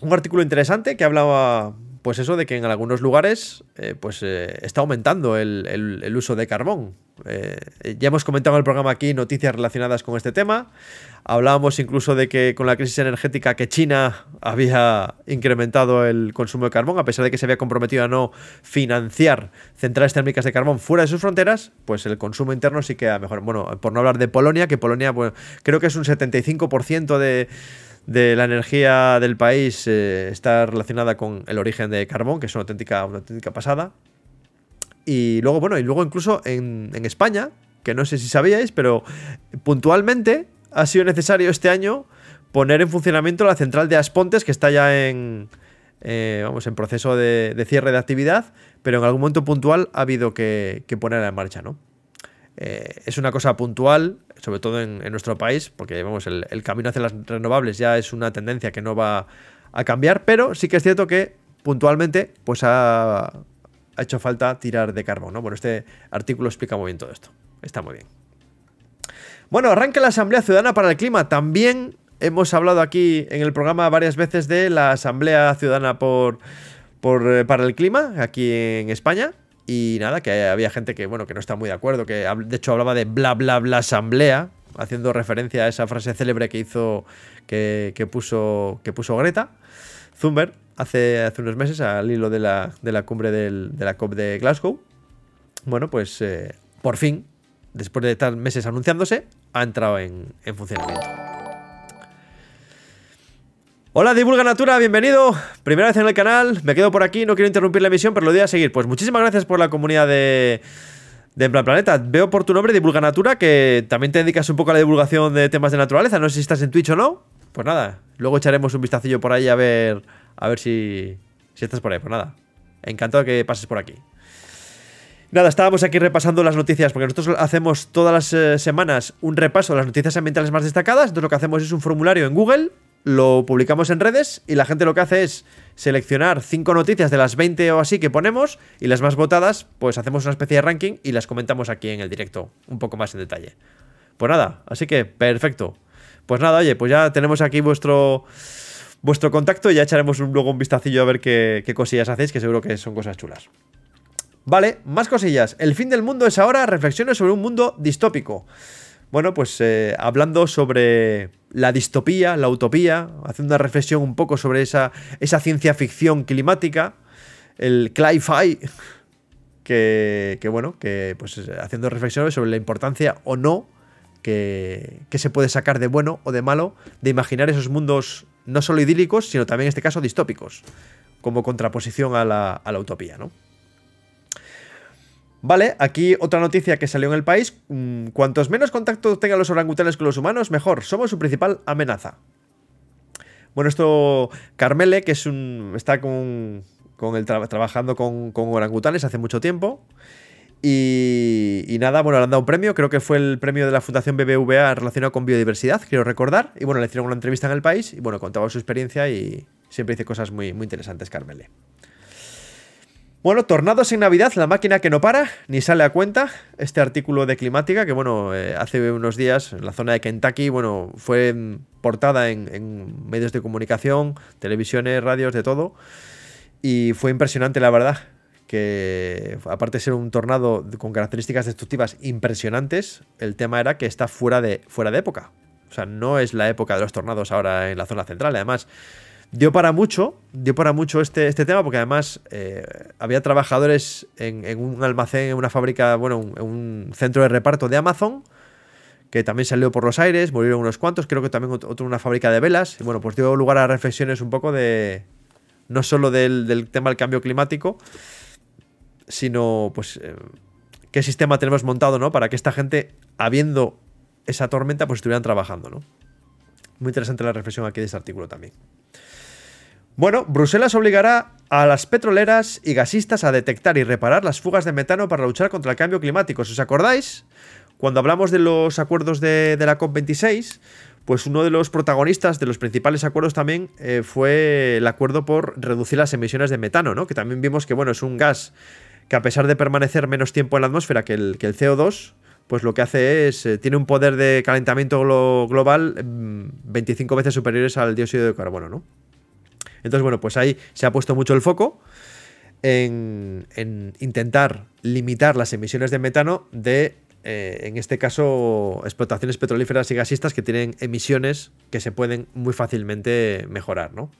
Un artículo interesante que hablaba pues eso de que en algunos lugares eh, pues, eh, está aumentando el, uso de carbón. Eh, ya hemos comentado en el programa aquí noticias relacionadas con este tema. Hablábamos incluso de que con la crisis energética que China había incrementado el consumo de carbón, a pesar de que se había comprometido a no financiar centrales térmicas de carbón fuera de sus fronteras, pues el consumo interno sí que mejor. Bueno, por no hablar de Polonia, que Polonia bueno, creo que es un 75% de de la energía del país eh, está relacionada con el origen de carbón, que es una auténtica, auténtica pasada. Y luego, bueno, y luego incluso en, España, que no sé si sabíais, pero puntualmente ha sido necesario este año poner en funcionamiento la central de Aspontes, que está ya en, eh, vamos, en proceso de, cierre de actividad, pero en algún momento puntual ha habido que ponerla en marcha, ¿no? Eh, es una cosa puntual, sobre todo en, nuestro país, porque vamos, el, camino hacia las renovables ya es una tendencia que no va a cambiar, pero sí que es cierto que puntualmente pues ha, hecho falta tirar de carbón. ¿no? Bueno, este artículo explica muy bien todo esto. Está muy bien. Bueno, arranca la Asamblea Ciudadana para el Clima. También hemos hablado aquí en el programa varias veces de la Asamblea Ciudadana por, eh, para el Clima, aquí en España. Y nada, que había gente que, bueno, que no está muy de acuerdo, que de hecho hablaba de bla bla bla asamblea, haciendo referencia a esa frase célebre que hizo, que, puso, que puso Greta Zumber hace, hace unos meses al hilo de la, cumbre de la COP de Glasgow. Bueno, pues eh, por fin, después de estar meses anunciándose, ha entrado en, en funcionamiento. Hola Divulga Natura, bienvenido. Primera vez en el canal, me quedo por aquí, no quiero interrumpir la emisión, pero lo voy a seguir. Pues muchísimas gracias por la comunidad de, de Plan Planeta. Veo por tu nombre Divulga Natura, que también te dedicas un poco a la divulgación de temas de naturaleza. No sé si estás en Twitch o no. Pues nada, luego echaremos un vistacillo por ahí a ver, a ver si, si estás por ahí. Pues nada, encantado que pases por aquí. Nada, estábamos aquí repasando las noticias, porque nosotros hacemos todas las eh, semanas un repaso de las noticias ambientales más destacadas. Entonces lo que hacemos es un formulario en Google lo publicamos en redes y la gente lo que hace es seleccionar cinco noticias de las 20 o así que ponemos y las más votadas, pues hacemos una especie de ranking y las comentamos aquí en el directo, un poco más en detalle. Pues nada, así que perfecto. Pues nada, oye, pues ya tenemos aquí vuestro vuestro contacto y ya echaremos un, luego un vistacillo a ver qué, cosillas hacéis, que seguro que son cosas chulas. Vale, más cosillas. El fin del mundo es ahora, reflexiones sobre un mundo distópico. Bueno, pues eh, hablando sobre la distopía, la utopía, haciendo una reflexión un poco sobre esa, esa ciencia ficción climática, el cli-fi, que, bueno, que pues haciendo reflexiones sobre la importancia o no que, que, se puede sacar de bueno o de malo de imaginar esos mundos no solo idílicos, sino también en este caso distópicos, como contraposición a la, a la utopía, ¿no? Vale, aquí otra noticia que salió en el país. Mm, cuantos menos contacto tengan los orangutanes con los humanos, mejor. Somos su principal amenaza. Bueno, esto Carmele, que es un está con, el trabajando con, orangutanes hace mucho tiempo. Y, y, nada, bueno, le han dado un premio, creo que fue el premio de la Fundación BBVA relacionado con biodiversidad, quiero recordar. Y bueno, le hicieron una entrevista en el país y bueno, contaba su experiencia y siempre dice cosas muy, muy interesantes, Carmele. Bueno, tornados en Navidad, la máquina que no para, ni sale a cuenta. Este artículo de Climática, que bueno, eh, hace unos días en la zona de Kentucky, bueno, fue portada en, medios de comunicación, televisiones, radios, de todo. Y fue impresionante, la verdad que aparte de ser un tornado con características destructivas impresionantes, el tema era que está fuera de, fuera de época. O sea, no es la época de los tornados ahora en la zona central. Además, Dio para mucho, dio para mucho este, este tema, porque además eh, había trabajadores en, un almacén, en una fábrica, bueno, en un centro de reparto de Amazon, que también salió por los aires, murieron unos cuantos, creo que también otro una fábrica de velas. bueno, pues dio lugar a reflexiones un poco de. no solo del, tema del cambio climático, sino pues. Eh, qué sistema tenemos montado, ¿no? Para que esta gente, habiendo esa tormenta, pues estuvieran trabajando, ¿no? Muy interesante la reflexión aquí de este artículo también. Bueno, Bruselas obligará a las petroleras y gasistas a detectar y reparar las fugas de metano para luchar contra el cambio climático. ¿Os acordáis? Cuando hablamos de los acuerdos de, la COP26, pues uno de los protagonistas de los principales acuerdos también eh, fue el acuerdo por reducir las emisiones de metano, ¿no? Que también vimos que, bueno, es un gas que a pesar de permanecer menos tiempo en la atmósfera que el, CO2, pues lo que hace es, eh, tiene un poder de calentamiento global 25 mm, veces superiores al dióxido de carbono, ¿no? Entonces, bueno, pues ahí se ha puesto mucho el foco en, intentar limitar las emisiones de metano de, eh, en este caso, explotaciones petrolíferas y gasistas que tienen emisiones que se pueden muy fácilmente mejorar, ¿no?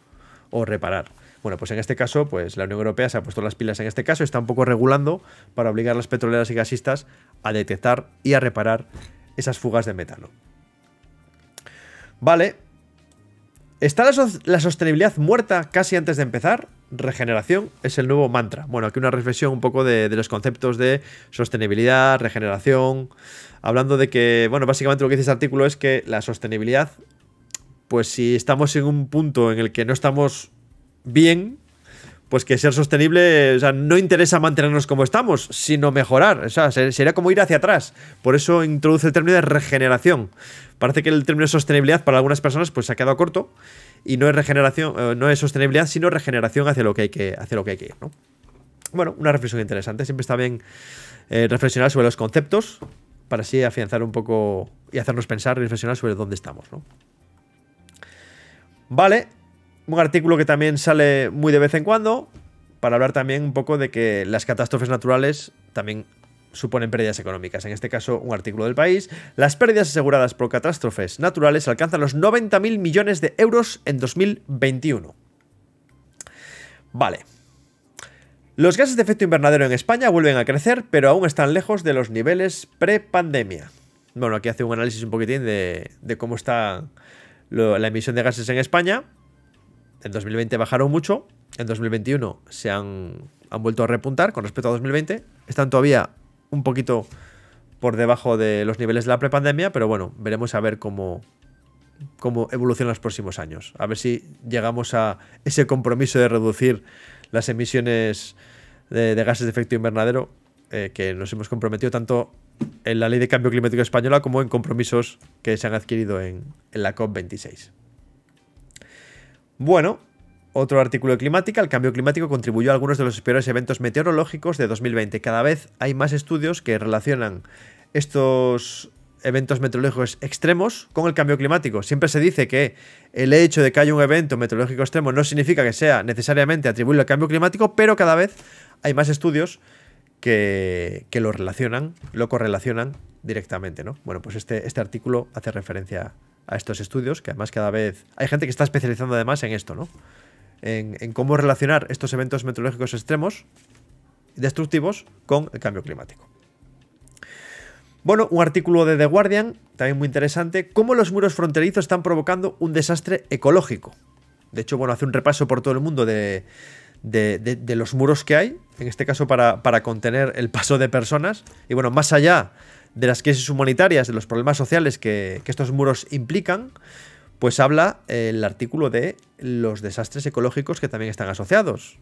O reparar. Bueno, pues en este caso, pues la Unión Europea se ha puesto las pilas en este caso, está un poco regulando para obligar a las petroleras y gasistas a detectar y a reparar esas fugas de metano. Vale, ¿Está la, sostenibilidad muerta casi antes de empezar? Regeneración es el nuevo mantra. Bueno, aquí una reflexión un poco de, de los conceptos de sostenibilidad, regeneración. Hablando de que, bueno, básicamente lo que dice este artículo es que la sostenibilidad, pues si estamos en un punto en el que no estamos bien, pues que ser sostenible, o sea, no interesa mantenernos como estamos, sino mejorar. O sea, sería como ir hacia atrás. Por eso introduce el término de regeneración. Parece que el término de sostenibilidad para algunas personas pues se ha quedado corto y no es regeneración, eh, no es sostenibilidad, sino regeneración hacia lo que hay que, hacia lo que hay que ir, ¿no? Bueno, una reflexión interesante. Siempre está bien eh, reflexionar sobre los conceptos para así afianzar un poco y hacernos pensar y reflexionar sobre dónde estamos, ¿no? Vale, un artículo que también sale muy de vez en cuando, para hablar también un poco de que las catástrofes naturales también suponen pérdidas económicas. En este caso, un artículo del país. Las pérdidas aseguradas por catástrofes naturales alcanzan los 90.000 millones de euros en 2021. Vale. Los gases de efecto invernadero en España vuelven a crecer, pero aún están lejos de los niveles pre-pandemia. Bueno, aquí hace un análisis un poquitín de, cómo está la emisión de gases en España en 2020 bajaron mucho, en 2021 se han, vuelto a repuntar con respecto a 2020, están todavía un poquito por debajo de los niveles de la prepandemia, pero bueno, veremos a ver cómo, cómo evolucionan los próximos años. A ver si llegamos a ese compromiso de reducir las emisiones de, gases de efecto invernadero eh, que nos hemos comprometido tanto en la Ley de Cambio Climático Española como en compromisos que se han adquirido en, en la COP26. Bueno, otro artículo de Climática, el cambio climático contribuyó a algunos de los peores eventos meteorológicos de 2020. Cada vez hay más estudios que relacionan estos eventos meteorológicos extremos con el cambio climático. Siempre se dice que el hecho de que haya un evento meteorológico extremo no significa que sea necesariamente atribuible al cambio climático, pero cada vez hay más estudios que, lo relacionan, lo correlacionan directamente, ¿no? Bueno, pues este, este artículo hace referencia a a estos estudios, que además cada vez hay gente que está especializando además en esto, ¿no? En, cómo relacionar estos eventos meteorológicos extremos destructivos con el cambio climático. Bueno, un artículo de The Guardian, también muy interesante, cómo los muros fronterizos están provocando un desastre ecológico. De hecho, bueno, hace un repaso por todo el mundo de, de, de los muros que hay, en este caso para, para contener el paso de personas. Y bueno, más allá de las crisis humanitarias, de los problemas sociales que, estos muros implican, pues habla el artículo de los desastres ecológicos que también están asociados.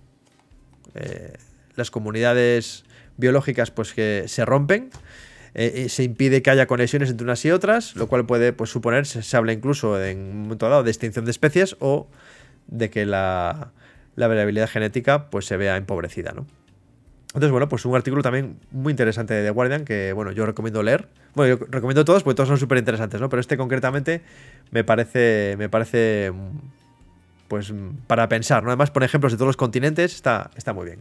Eh, las comunidades biológicas pues que se rompen, eh, se impide que haya conexiones entre unas y otras, lo cual puede pues, suponer, se, habla incluso en un momento dado de extinción de especies o de que la, la variabilidad genética pues se vea empobrecida, ¿no? Entonces, bueno, pues un artículo también muy interesante de Guardian que, bueno, yo recomiendo leer. Bueno, yo recomiendo todos porque todos son súper interesantes, ¿no? Pero este concretamente me parece, me parece, pues, para pensar, ¿no? Además, por ejemplos de todos los continentes, está, está muy bien.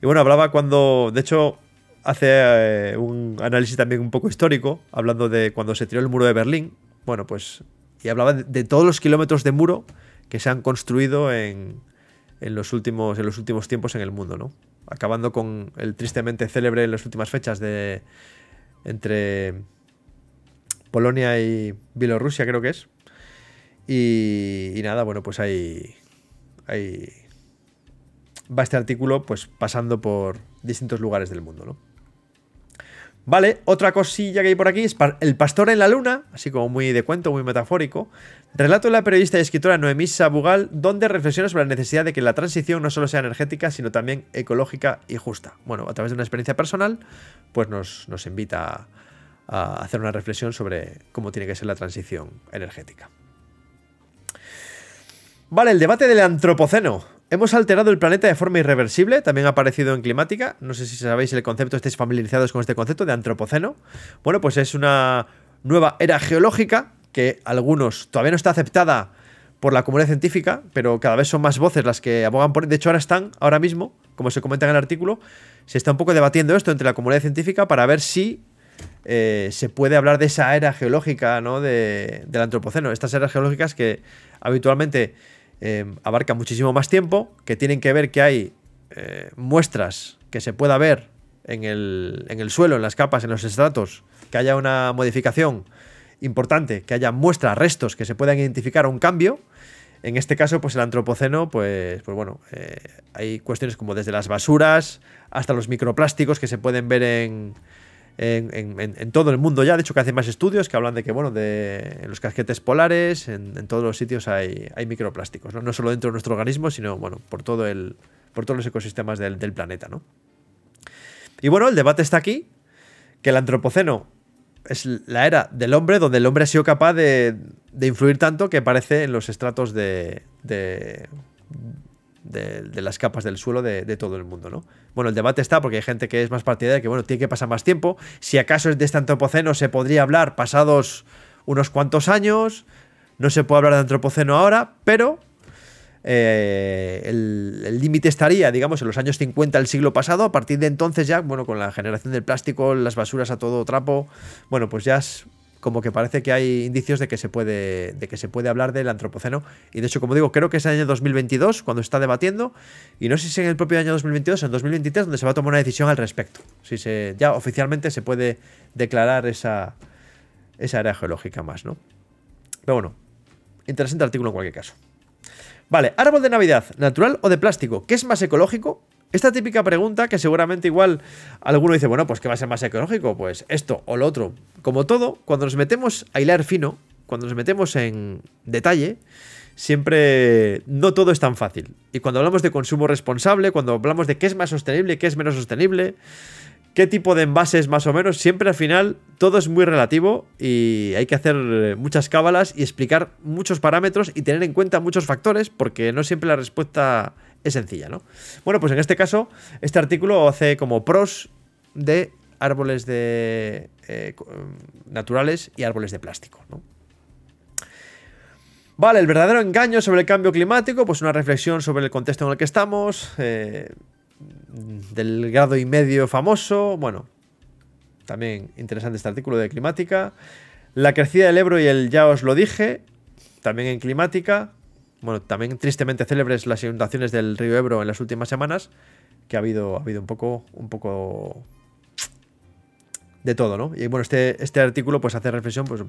Y bueno, hablaba cuando, de hecho, hace eh, un análisis también un poco histórico, hablando de cuando se tiró el muro de Berlín. Bueno, pues, y hablaba de, todos los kilómetros de muro que se han construido en, en los últimos, en los últimos tiempos en el mundo, ¿no? acabando con el tristemente célebre en las últimas fechas de entre Polonia y Bielorrusia, creo que es. Y, y nada, bueno, pues ahí, ahí va este artículo pues pasando por distintos lugares del mundo, ¿no? Vale, otra cosilla que hay por aquí es El pastor en la luna, así como muy de cuento, muy metafórico. Relato de la periodista y escritora Noemí Sabugal, donde reflexiona sobre la necesidad de que la transición no solo sea energética, sino también ecológica y justa. Bueno, a través de una experiencia personal, pues nos, invita a hacer una reflexión sobre cómo tiene que ser la transición energética. Vale, el debate del antropoceno. Hemos alterado el planeta de forma irreversible, también ha aparecido en climática. No sé si sabéis el concepto, estáis familiarizados con este concepto de antropoceno. Bueno, pues es una nueva era geológica que algunos todavía no está aceptada por la comunidad científica, pero cada vez son más voces las que abogan por. De hecho, ahora están, ahora mismo, como se comenta en el artículo, se está un poco debatiendo esto entre la comunidad científica para ver si eh, se puede hablar de esa era geológica, ¿no? De, del antropoceno. Estas eras geológicas que habitualmente Em, abarca muchísimo más tiempo, que tienen que ver que hay eh, muestras que se pueda ver en el, en el suelo, en las capas, en los estratos, que haya una modificación importante, que haya muestras, restos que se puedan identificar un cambio. En este caso, pues el antropoceno, pues, pues bueno, eh, hay cuestiones como desde las basuras hasta los microplásticos que se pueden ver en, en, todo el mundo ya. De hecho, que hacen más estudios que hablan de que, bueno, de, en los casquetes polares, en, todos los sitios hay, microplásticos, ¿no? ¿no? solo dentro de nuestro organismo, sino, bueno, por, todo el, por todos los ecosistemas del, planeta, ¿no? Y bueno, el debate está aquí, que el antropoceno es la era del hombre donde el hombre ha sido capaz de, influir tanto que aparece en los estratos de, de, de las capas del suelo de, todo el mundo, ¿no? bueno, el debate está porque hay gente que es más partidaria que, bueno, tiene que pasar más tiempo. Si acaso es de este antropoceno, se podría hablar pasados unos cuantos años. No se puede hablar de antropoceno ahora, pero eh, el límite estaría, digamos, en los años 50 del siglo pasado. A partir de entonces ya, bueno, con la generación del plástico, las basuras a todo trapo, bueno, pues ya es como que parece que hay indicios de que se puede, de que se puede hablar del antropoceno. Y de hecho, como digo, creo que es el año 2022 cuando está debatiendo. Y no sé si en el propio año 2022 o en 2023 donde se va a tomar una decisión al respecto. Si se, ya oficialmente se puede declarar esa, esa área geológica más, ¿no? Pero bueno, interesante artículo en cualquier caso. Vale, árbol de Navidad, ¿natural o de plástico? ¿Qué es más ecológico? Esta típica pregunta que seguramente igual alguno dice, bueno, pues ¿qué va a ser más ecológico? Pues esto o lo otro. Como todo, cuando nos metemos a hilar fino, cuando nos metemos en detalle, siempre no todo es tan fácil. Y cuando hablamos de consumo responsable, cuando hablamos de qué es más sostenible, qué es menos sostenible, qué tipo de envases más o menos, siempre al final todo es muy relativo y hay que hacer muchas cábalas y explicar muchos parámetros y tener en cuenta muchos factores porque no siempre la respuesta es sencilla, ¿no? Bueno, pues en este caso, este artículo hace como pros de árboles de eh, mm, naturales y árboles de plástico, ¿no? Vale, el verdadero engaño sobre el cambio climático, pues una reflexión sobre el contexto en el que estamos, eh, del grado y medio famoso, bueno, también interesante este artículo de climática, la crecida del Ebro y el ya os lo dije, también en climática, bueno, también tristemente célebres las inundaciones del río Ebro en las últimas semanas, que ha habido, ha habido un poco, un poco de todo, ¿no? Y bueno, este, este artículo pues hace reflexión, pues,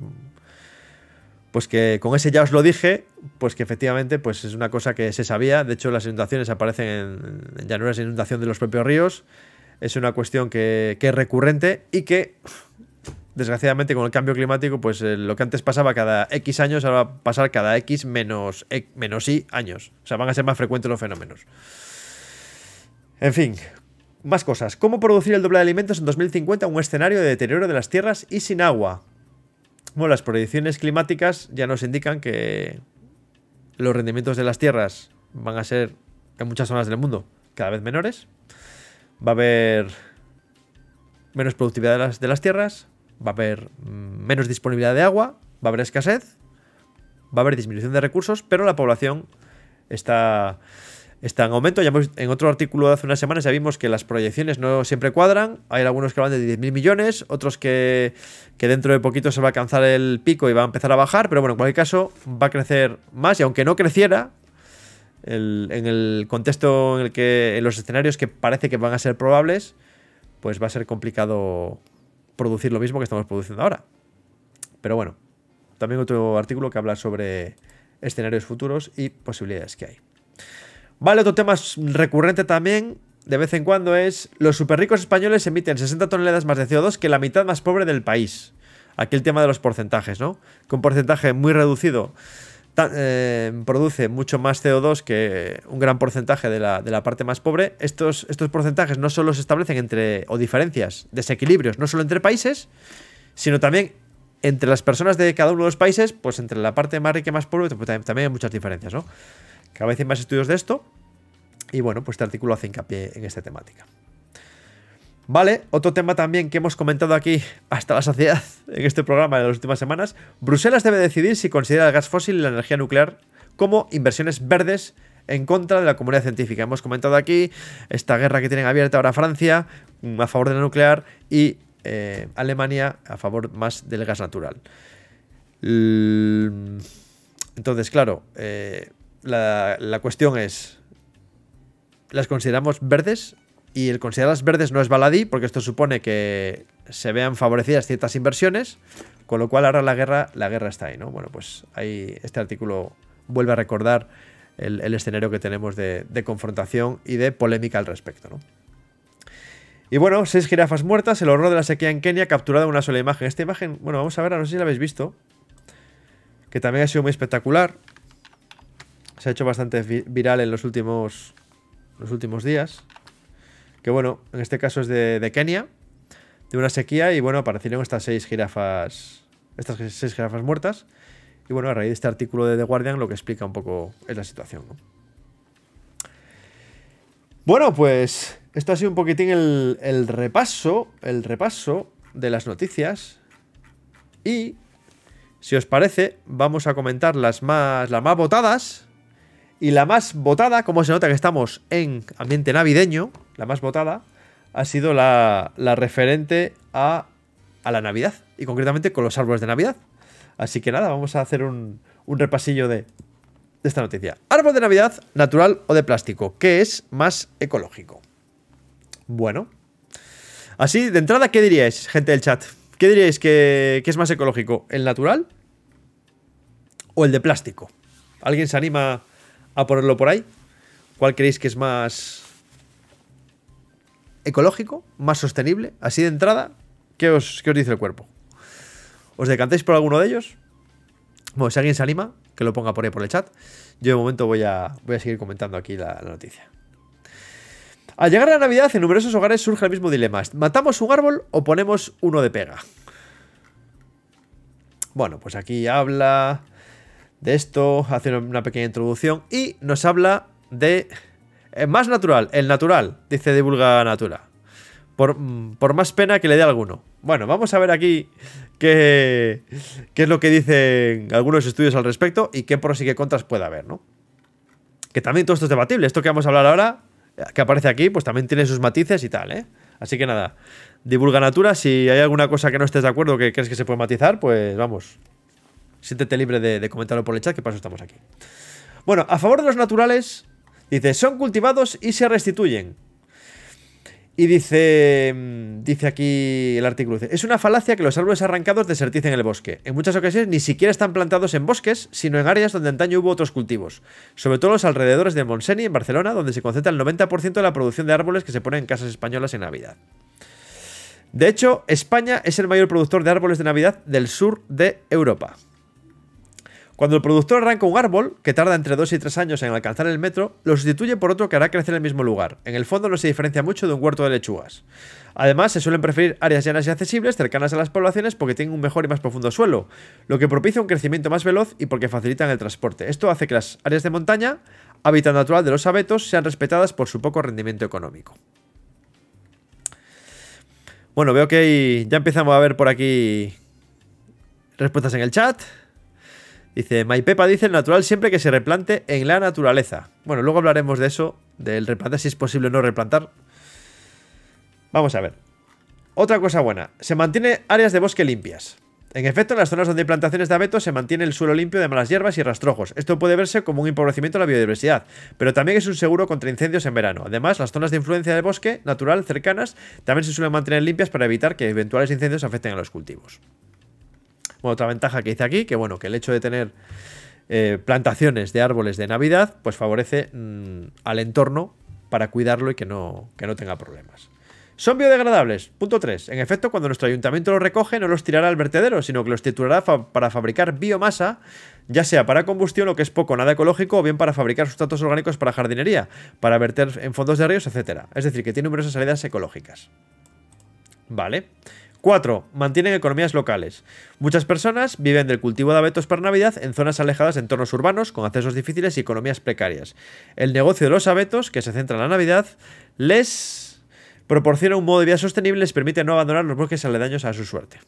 pues que con ese ya os lo dije, pues que efectivamente pues es una cosa que se sabía, de hecho las inundaciones aparecen en, llanuras de inundación de los propios ríos, es una cuestión que, es recurrente y que desgraciadamente con el cambio climático, pues eh, lo que antes pasaba cada X años, ahora va a pasar cada X menos, Y años. O sea, van a ser más frecuentes los fenómenos. En fin, más cosas. ¿Cómo producir el doble de alimentos en 2050 un escenario de deterioro de las tierras y sin agua? Bueno, las predicciones climáticas ya nos indican que los rendimientos de las tierras van a ser en muchas zonas del mundo cada vez menores. Va a haber menos productividad las, de las tierras, va a haber mm, menos disponibilidad de agua, va a haber escasez, va a haber disminución de recursos, pero la población está, está en aumento. Ya en otro artículo de hace unas semanas ya vimos que las proyecciones no siempre cuadran. Hay algunos que van de 10.000 millones, otros que, dentro de poquito se va a alcanzar el pico y va a empezar a bajar, pero bueno, en cualquier caso va a crecer más y aunque no creciera, en el contexto en el que, en los escenarios que parece que van a ser probables, pues va a ser complicado producir lo mismo que estamos produciendo ahora. Pero bueno, también otro artículo que habla sobre escenarios futuros y posibilidades que hay. Vale, otro tema recurrente también, de vez en cuando, es los superricos españoles emiten 60 toneladas más de CO2 que la mitad más pobre del país. Aquí el tema de los porcentajes, ¿no? Que un porcentaje muy reducido eh, produce mucho más CO2 que un gran porcentaje de la, parte más pobre, estos, estos porcentajes no solo se establecen entre, o diferencias, desequilibrios, no solo entre países, sino también entre las personas de cada uno de los países, pues entre la parte más rica y más pobre pues también hay muchas diferencias, ¿no? Cada vez hay más estudios de esto. Y bueno, pues este artículo hace hincapié en esta temática. Vale, otro tema también que hemos comentado aquí hasta la saciedad en este programa de las últimas semanas. Bruselas debe decidir si considera el gas fósil y la energía nuclear como inversiones verdes en contra de la comunidad científica. Hemos comentado aquí esta guerra que tienen abierta ahora Francia mm, a favor de la nuclear y eh, Alemania a favor más del gas natural. Entonces, claro, eh, la cuestión es, ¿las consideramos verdes y el las verdes no es baladí, porque esto supone que se vean favorecidas ciertas inversiones, con lo cual ahora la guerra, la guerra está ahí, ¿no? Bueno, pues ahí este artículo vuelve a recordar el, escenario que tenemos de, confrontación y de polémica al respecto, ¿no? Y bueno, seis jirafas muertas, el horror de la sequía en Kenia capturada en una sola imagen. Esta imagen, bueno, vamos a ver, no sé si la habéis visto, que también ha sido muy espectacular. Se ha hecho bastante viral en los últimos, los últimos días que bueno, en este caso es de, Kenia, de una sequía, y bueno, aparecieron estas seis jirafas, estas seis jirafas muertas. Y bueno, a raíz de este artículo de The Guardian lo que explica un poco es la situación. Bueno, pues esto ha sido un poquitín el, el, repaso, el repaso de las noticias. Y, si os parece, vamos a comentar las más, las más votadas y la más votada, como se nota que estamos en ambiente navideño, la más votada ha sido la, referente a, a, la Navidad y concretamente con los árboles de Navidad. Así que nada, vamos a hacer un, un repasillo de, esta noticia. Árbol de Navidad, natural o de plástico, ¿qué es más ecológico? Bueno, así de entrada, ¿qué diríais, gente del chat? ¿Qué diríais que, que es más ecológico? ¿El natural o el de plástico? ¿Alguien se anima a ponerlo por ahí. ¿Cuál creéis que es más ecológico, más sostenible? Así de entrada, ¿qué os, os dice el cuerpo? ¿Os decantáis por alguno de ellos? Bueno, si alguien se anima, que lo ponga por ahí por el chat. Yo de momento voy a, voy a seguir comentando aquí la, la noticia. Al llegar a la Navidad, en numerosos hogares surge el mismo dilema. ¿Matamos un árbol o ponemos uno de pega? Bueno, pues aquí habla de esto, hace una pequeña introducción y nos habla de... Eh, más natural, el natural, dice Divulga Natura. Por, mm, por, más pena que le dé alguno. Bueno, vamos a ver aquí qué, qué es lo que dicen algunos estudios al respecto y qué pros y qué contras puede haber, ¿no? Que también todo esto es debatible. Esto que vamos a hablar ahora, eh, que aparece aquí, pues también tiene sus matices y tal, ¿eh? Así que nada, divulga natura. Si hay alguna cosa que no estés de acuerdo que crees que se puede matizar, pues vamos, siéntete libre de, comentarlo por el chat, que para estamos aquí. Bueno, a favor de los naturales, dice, son cultivados y se restituyen. Y dice, mm, dice aquí el artículo, dice, es una falacia que los árboles arrancados deserticen el bosque. En muchas ocasiones ni siquiera están plantados en bosques, sino en áreas donde antaño hubo otros cultivos. Sobre todo los alrededores de Monseni, en Barcelona, donde se concentra el 90% de la producción de árboles que se ponen en casas españolas en Navidad. De hecho, España es el mayor productor de árboles de Navidad del sur de Europa. Cuando el productor arranca un árbol, que tarda entre 2 y 3 años en alcanzar el metro, lo sustituye por otro que hará crecer en el mismo lugar. En el fondo no se diferencia mucho de un huerto de lechugas. Además, se suelen preferir áreas llanas y accesibles cercanas a las poblaciones porque tienen un mejor y más profundo suelo, lo que propicia un crecimiento más veloz y porque facilitan el transporte. Esto hace que las áreas de montaña, hábitat natural de los abetos, sean respetadas por su poco rendimiento económico. Bueno, veo que ya empezamos a ver por aquí respuestas en el chat. Dice, Maipepa dice el natural siempre que se replante en la naturaleza. Bueno, luego hablaremos de eso, del replante, si es posible no replantar. Vamos a ver. Otra cosa buena, se mantiene áreas de bosque limpias. En efecto, en las zonas donde hay plantaciones de abeto se mantiene el suelo limpio de malas hierbas y rastrojos. Esto puede verse como un empobrecimiento de la biodiversidad, pero también es un seguro contra incendios en verano. Además, las zonas de influencia de bosque natural cercanas también se suelen mantener limpias para evitar que eventuales incendios afecten a los cultivos otra ventaja que dice aquí, que bueno, que el hecho de tener eh, plantaciones de árboles de Navidad, pues favorece mm, al entorno para cuidarlo y que no, que no tenga problemas. Son biodegradables. Punto 3. En efecto, cuando nuestro ayuntamiento los recoge, no los tirará al vertedero, sino que los titulará para fabricar biomasa, ya sea para combustión, lo que es poco nada ecológico, o bien para fabricar sustratos orgánicos para jardinería, para verter en fondos de ríos, etc. Es decir, que tiene numerosas salidas ecológicas. Vale. 4. Mantienen economías locales. Muchas personas viven del cultivo de abetos para Navidad en zonas alejadas de entornos urbanos, con accesos difíciles y economías precarias. El negocio de los abetos, que se centra en la Navidad, les proporciona un modo de vida sostenible y les permite no abandonar los bosques aledaños a su suerte.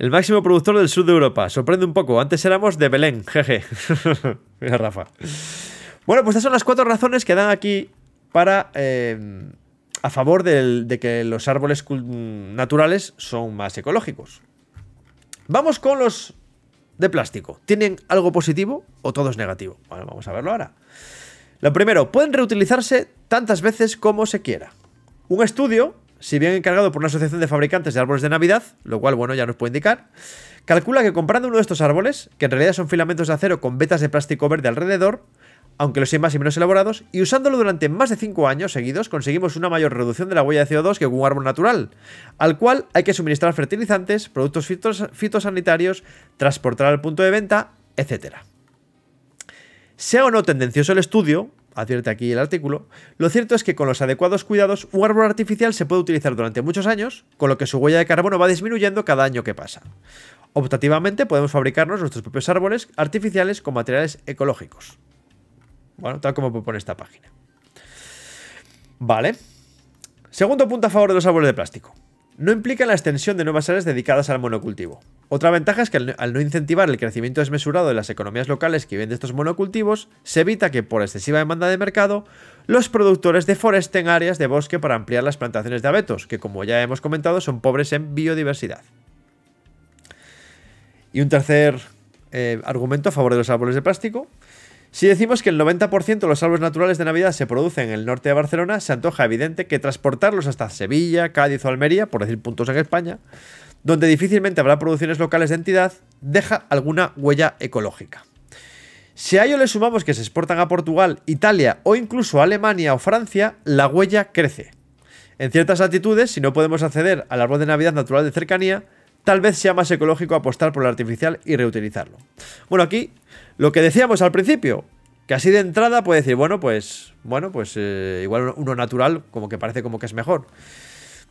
El máximo productor del sur de Europa. Sorprende un poco. Antes éramos de Belén. Jeje. Mira, Rafa. Bueno, pues estas son las cuatro razones que dan aquí para eh, a favor de que los árboles naturales son más ecológicos. Vamos con los de plástico. ¿Tienen algo positivo o todo es negativo? Bueno, vamos a verlo ahora. Lo primero, pueden reutilizarse tantas veces como se quiera. Un estudio, si bien encargado por una asociación de fabricantes de árboles de Navidad, lo cual, bueno, ya nos puede indicar, calcula que comprando uno de estos árboles, que en realidad son filamentos de acero con vetas de plástico verde alrededor, aunque los sean más y menos elaborados, y usándolo durante más de 5 años seguidos conseguimos una mayor reducción de la huella de CO2 que un árbol natural, al cual hay que suministrar fertilizantes, productos fitosanitarios, transportar al punto de venta, etc. Sea o no tendencioso el estudio, advierte aquí el artículo, lo cierto es que con los adecuados cuidados un árbol artificial se puede utilizar durante muchos años, con lo que su huella de carbono va disminuyendo cada año que pasa. Optativamente podemos fabricarnos nuestros propios árboles artificiales con materiales ecológicos. Bueno, tal como pone esta página. Vale. Segundo punto a favor de los árboles de plástico. No implica la extensión de nuevas áreas dedicadas al monocultivo. Otra ventaja es que al no incentivar el crecimiento desmesurado de las economías locales que viven de estos monocultivos, se evita que por excesiva demanda de mercado, los productores deforesten áreas de bosque para ampliar las plantaciones de abetos, que como ya hemos comentado son pobres en biodiversidad. Y un tercer eh, argumento a favor de los árboles de plástico si decimos que el 90% de los árboles naturales de Navidad se producen en el norte de Barcelona, se antoja evidente que transportarlos hasta Sevilla, Cádiz o Almería, por decir puntos en España, donde difícilmente habrá producciones locales de entidad, deja alguna huella ecológica. Si a ello le sumamos que se exportan a Portugal, Italia o incluso a Alemania o Francia, la huella crece. En ciertas latitudes, si no podemos acceder al árbol de Navidad natural de cercanía, tal vez sea más ecológico apostar por el artificial y reutilizarlo. Bueno, aquí lo que decíamos al principio, que así de entrada puede decir, bueno, pues, bueno, pues eh, igual uno natural como que parece como que es mejor.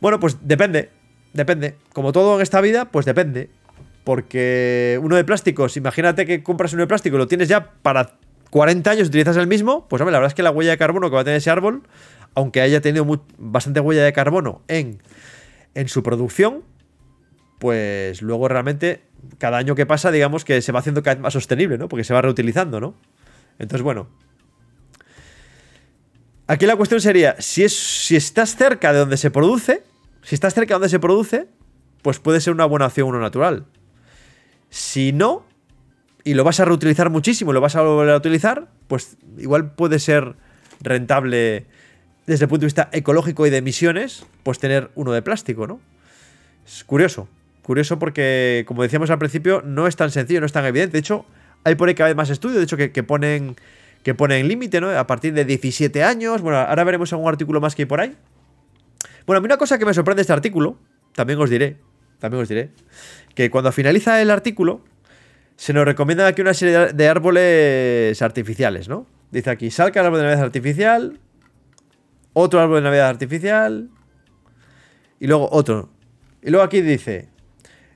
Bueno, pues depende, depende. Como todo en esta vida, pues depende. Porque uno de plásticos, imagínate que compras uno de plástico y lo tienes ya para 40 años, utilizas el mismo, pues hombre, la verdad es que la huella de carbono que va a tener ese árbol, aunque haya tenido bastante huella de carbono en, en su producción, pues luego realmente cada año que pasa, digamos que se va haciendo cada vez más sostenible, ¿no? Porque se va reutilizando, ¿no? Entonces, bueno. Aquí la cuestión sería, si, es, si estás cerca de donde se produce, si estás cerca de donde se produce, pues puede ser una buena opción uno natural. Si no, y lo vas a reutilizar muchísimo, lo vas a volver a utilizar, pues igual puede ser rentable desde el punto de vista ecológico y de emisiones, pues tener uno de plástico, ¿no? Es curioso. Curioso porque, como decíamos al principio, no es tan sencillo, no es tan evidente. De hecho, hay por ahí cada vez más estudios, de hecho, que, ponen que ponen límite, ¿no? A partir de 17 años. Bueno, ahora veremos algún artículo más que hay por ahí. Bueno, a mí una cosa que me sorprende este artículo, también os diré, también os diré, que cuando finaliza el artículo, se nos recomienda aquí una serie de árboles artificiales, ¿no? Dice aquí, salca el árbol de Navidad artificial, otro árbol de Navidad artificial, y luego otro. Y luego aquí dice,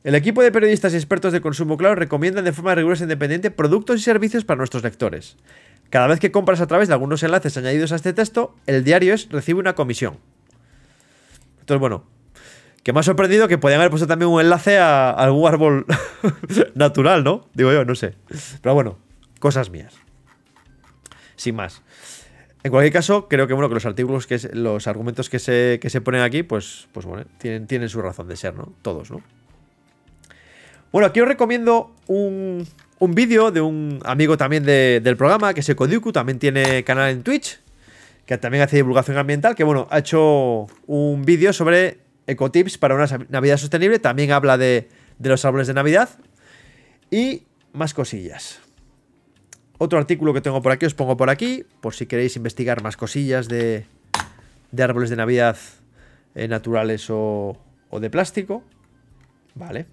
el equipo de periodistas y expertos de consumo claro recomiendan de forma rigurosa e independiente productos y servicios para nuestros lectores. Cada vez que compras a través de algunos enlaces añadidos a este texto, el diario es recibe una comisión. Entonces, bueno, que me ha sorprendido que podían haber puesto también un enlace a, algún árbol natural, ¿no? Digo yo, no sé. Pero bueno, cosas mías. Sin más. En cualquier caso, creo que bueno, que los artículos que los argumentos que se, que se ponen aquí, pues, pues bueno, tienen, tienen su razón de ser, ¿no? Todos, ¿no? Bueno, aquí os recomiendo un, un vídeo de un amigo también del programa, que es Ecoduku, también tiene canal en Twitch, que también hace divulgación ambiental, que bueno, ha hecho un vídeo sobre ecotips para una Navidad sostenible, también habla de, los árboles de Navidad y más cosillas. Otro artículo que tengo por aquí, os pongo por aquí, por si queréis investigar más cosillas de, de árboles de Navidad eh, naturales o de plástico. Vale.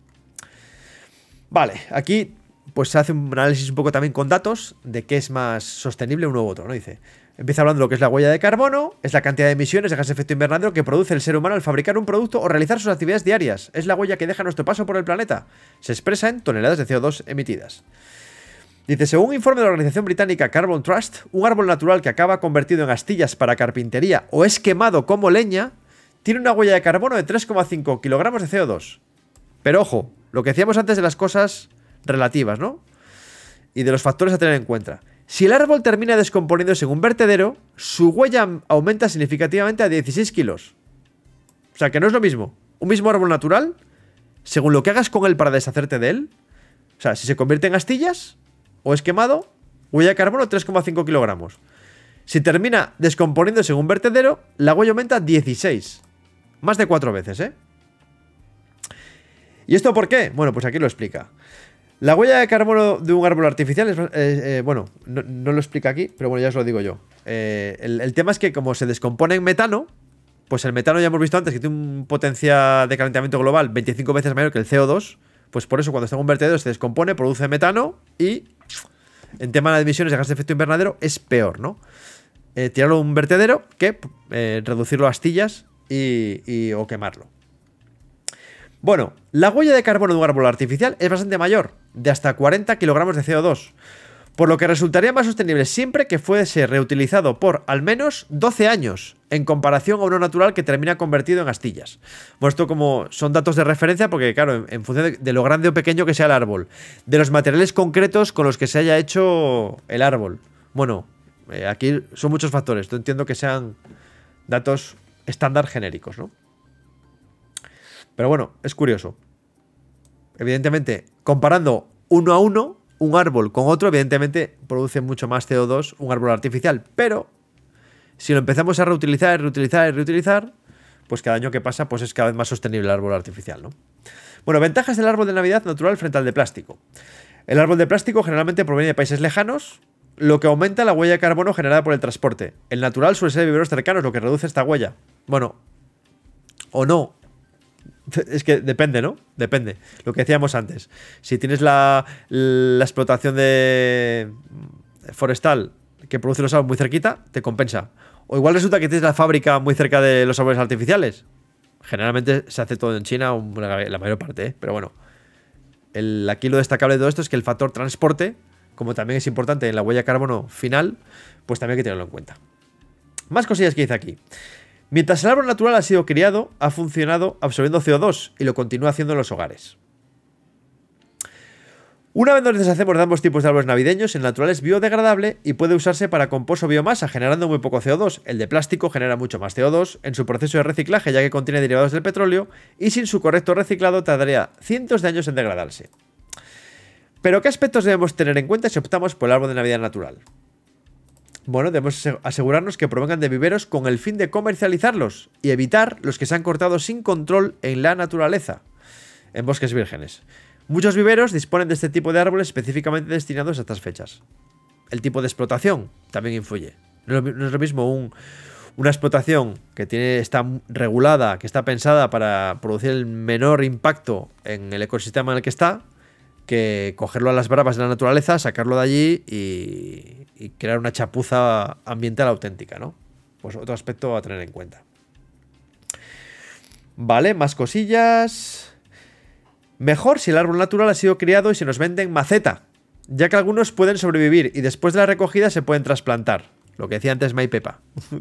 Vale, aquí pues se hace un análisis un poco también con datos de qué es más sostenible uno u otro, ¿no? Dice, empieza hablando de lo que es la huella de carbono, es la cantidad de emisiones de gas de efecto invernadero que produce el ser humano al fabricar un producto o realizar sus actividades diarias. Es la huella que deja nuestro paso por el planeta. Se expresa en toneladas de CO2 emitidas. Dice, según un informe de la organización británica Carbon Trust, un árbol natural que acaba convertido en astillas para carpintería o es quemado como leña, tiene una huella de carbono de 3,5 kilogramos de CO2. Pero ojo, lo que decíamos antes de las cosas relativas, ¿no? Y de los factores a tener en cuenta. Si el árbol termina descomponiéndose en un vertedero, su huella aumenta significativamente a 16 kilos. O sea que no es lo mismo. Un mismo árbol natural, según lo que hagas con él para deshacerte de él, o sea, si se convierte en astillas o es quemado, huella de carbono 3,5 kilogramos. Si termina descomponiéndose en un vertedero, la huella aumenta 16. Más de 4 veces, ¿eh? ¿Y esto por qué? Bueno, pues aquí lo explica. La huella de carbono de un árbol artificial es. Eh, eh, bueno, no, lo explica aquí, pero bueno, ya os lo digo yo. Eh, el, tema es que, como se descompone en metano, pues el metano ya hemos visto antes que tiene un potencial de calentamiento global 25 veces mayor que el CO2. Pues por eso, cuando está en un vertedero, se descompone, produce metano y. En tema de emisiones de gas de efecto invernadero es peor, ¿no? tirarlo a un vertedero que reducirlo a astillas y, y, o quemarlo. Bueno, la huella de carbono de un árbol artificial es bastante mayor, de hasta 40 kilogramos de CO2, por lo que resultaría más sostenible siempre que fuese reutilizado por al menos 12 años, en comparación a uno natural que termina convertido en astillas. Bueno, esto como son datos de referencia, porque claro, en, función de, lo grande o pequeño que sea el árbol, de los materiales concretos con los que se haya hecho el árbol. Bueno, eh, aquí son muchos factores, yo entiendo que sean datos estándar genéricos, ¿no? Pero bueno, es curioso. Evidentemente, comparando uno a uno, un árbol con otro, evidentemente produce mucho más CO2 un árbol artificial. Pero si lo empezamos a reutilizar, reutilizar, y reutilizar, pues cada año que pasa, pues es cada vez más sostenible el árbol artificial, ¿no? Bueno, ventajas del árbol de Navidad natural frente al de plástico. El árbol de plástico generalmente proviene de países lejanos, lo que aumenta la huella de carbono generada por el transporte. El natural suele ser de viveros cercanos, lo que reduce esta huella. Bueno, o no, es que depende, ¿no? Depende. Lo que decíamos antes. Si tienes la, explotación de mm, forestal que produce los árboles muy cerquita, te compensa. O igual resulta que tienes la fábrica muy cerca de los árboles artificiales. Generalmente se hace todo en China, la mayor parte, ¿eh? pero bueno. El, aquí lo destacable de todo esto es que el factor transporte, como también es importante en la huella de carbono final, pues también hay que tenerlo en cuenta. Más cosillas que hice aquí. Mientras el árbol natural ha sido criado, ha funcionado absorbiendo CO2 y lo continúa haciendo en los hogares. Una vez nos deshacemos de ambos tipos de árboles navideños, el natural es biodegradable y puede usarse para compost o biomasa, generando muy poco CO2. El de plástico genera mucho más CO2 en su proceso de reciclaje, ya que contiene derivados del petróleo, y sin su correcto reciclado tardaría cientos de años en degradarse. Pero, ¿qué aspectos debemos tener en cuenta si optamos por el árbol de Navidad natural? Bueno, debemos asegurarnos que provengan de viveros con el fin de comercializarlos y evitar los que se han cortado sin control en la naturaleza, en bosques vírgenes. Muchos viveros disponen de este tipo de árboles específicamente destinados a estas fechas. El tipo de explotación también influye. No es lo mismo una explotación que tiene, está regulada, que está pensada para producir el menor impacto en el ecosistema en el que está, que cogerlo a las bravas de la naturaleza, sacarlo de allí y, crear una chapuza ambiental auténtica, ¿no? Pues otro aspecto a tener en cuenta. Vale, más cosillas. Mejor si el árbol natural ha sido criado y se nos venden maceta, ya que algunos pueden sobrevivir y después de la recogida se pueden trasplantar. Lo que decía antes May Pepa.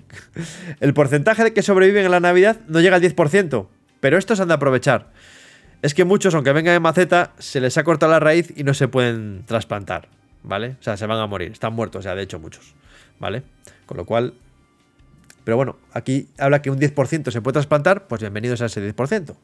el porcentaje de que sobreviven en la Navidad no llega al 10%, pero estos han de aprovechar es que muchos, aunque vengan de maceta, se les ha cortado la raíz y no se pueden trasplantar, ¿vale? O sea, se van a morir, están muertos, ya, de hecho muchos, ¿vale? Con lo cual... Pero bueno, aquí habla que un 10% se puede trasplantar, pues bienvenidos a ese 10%.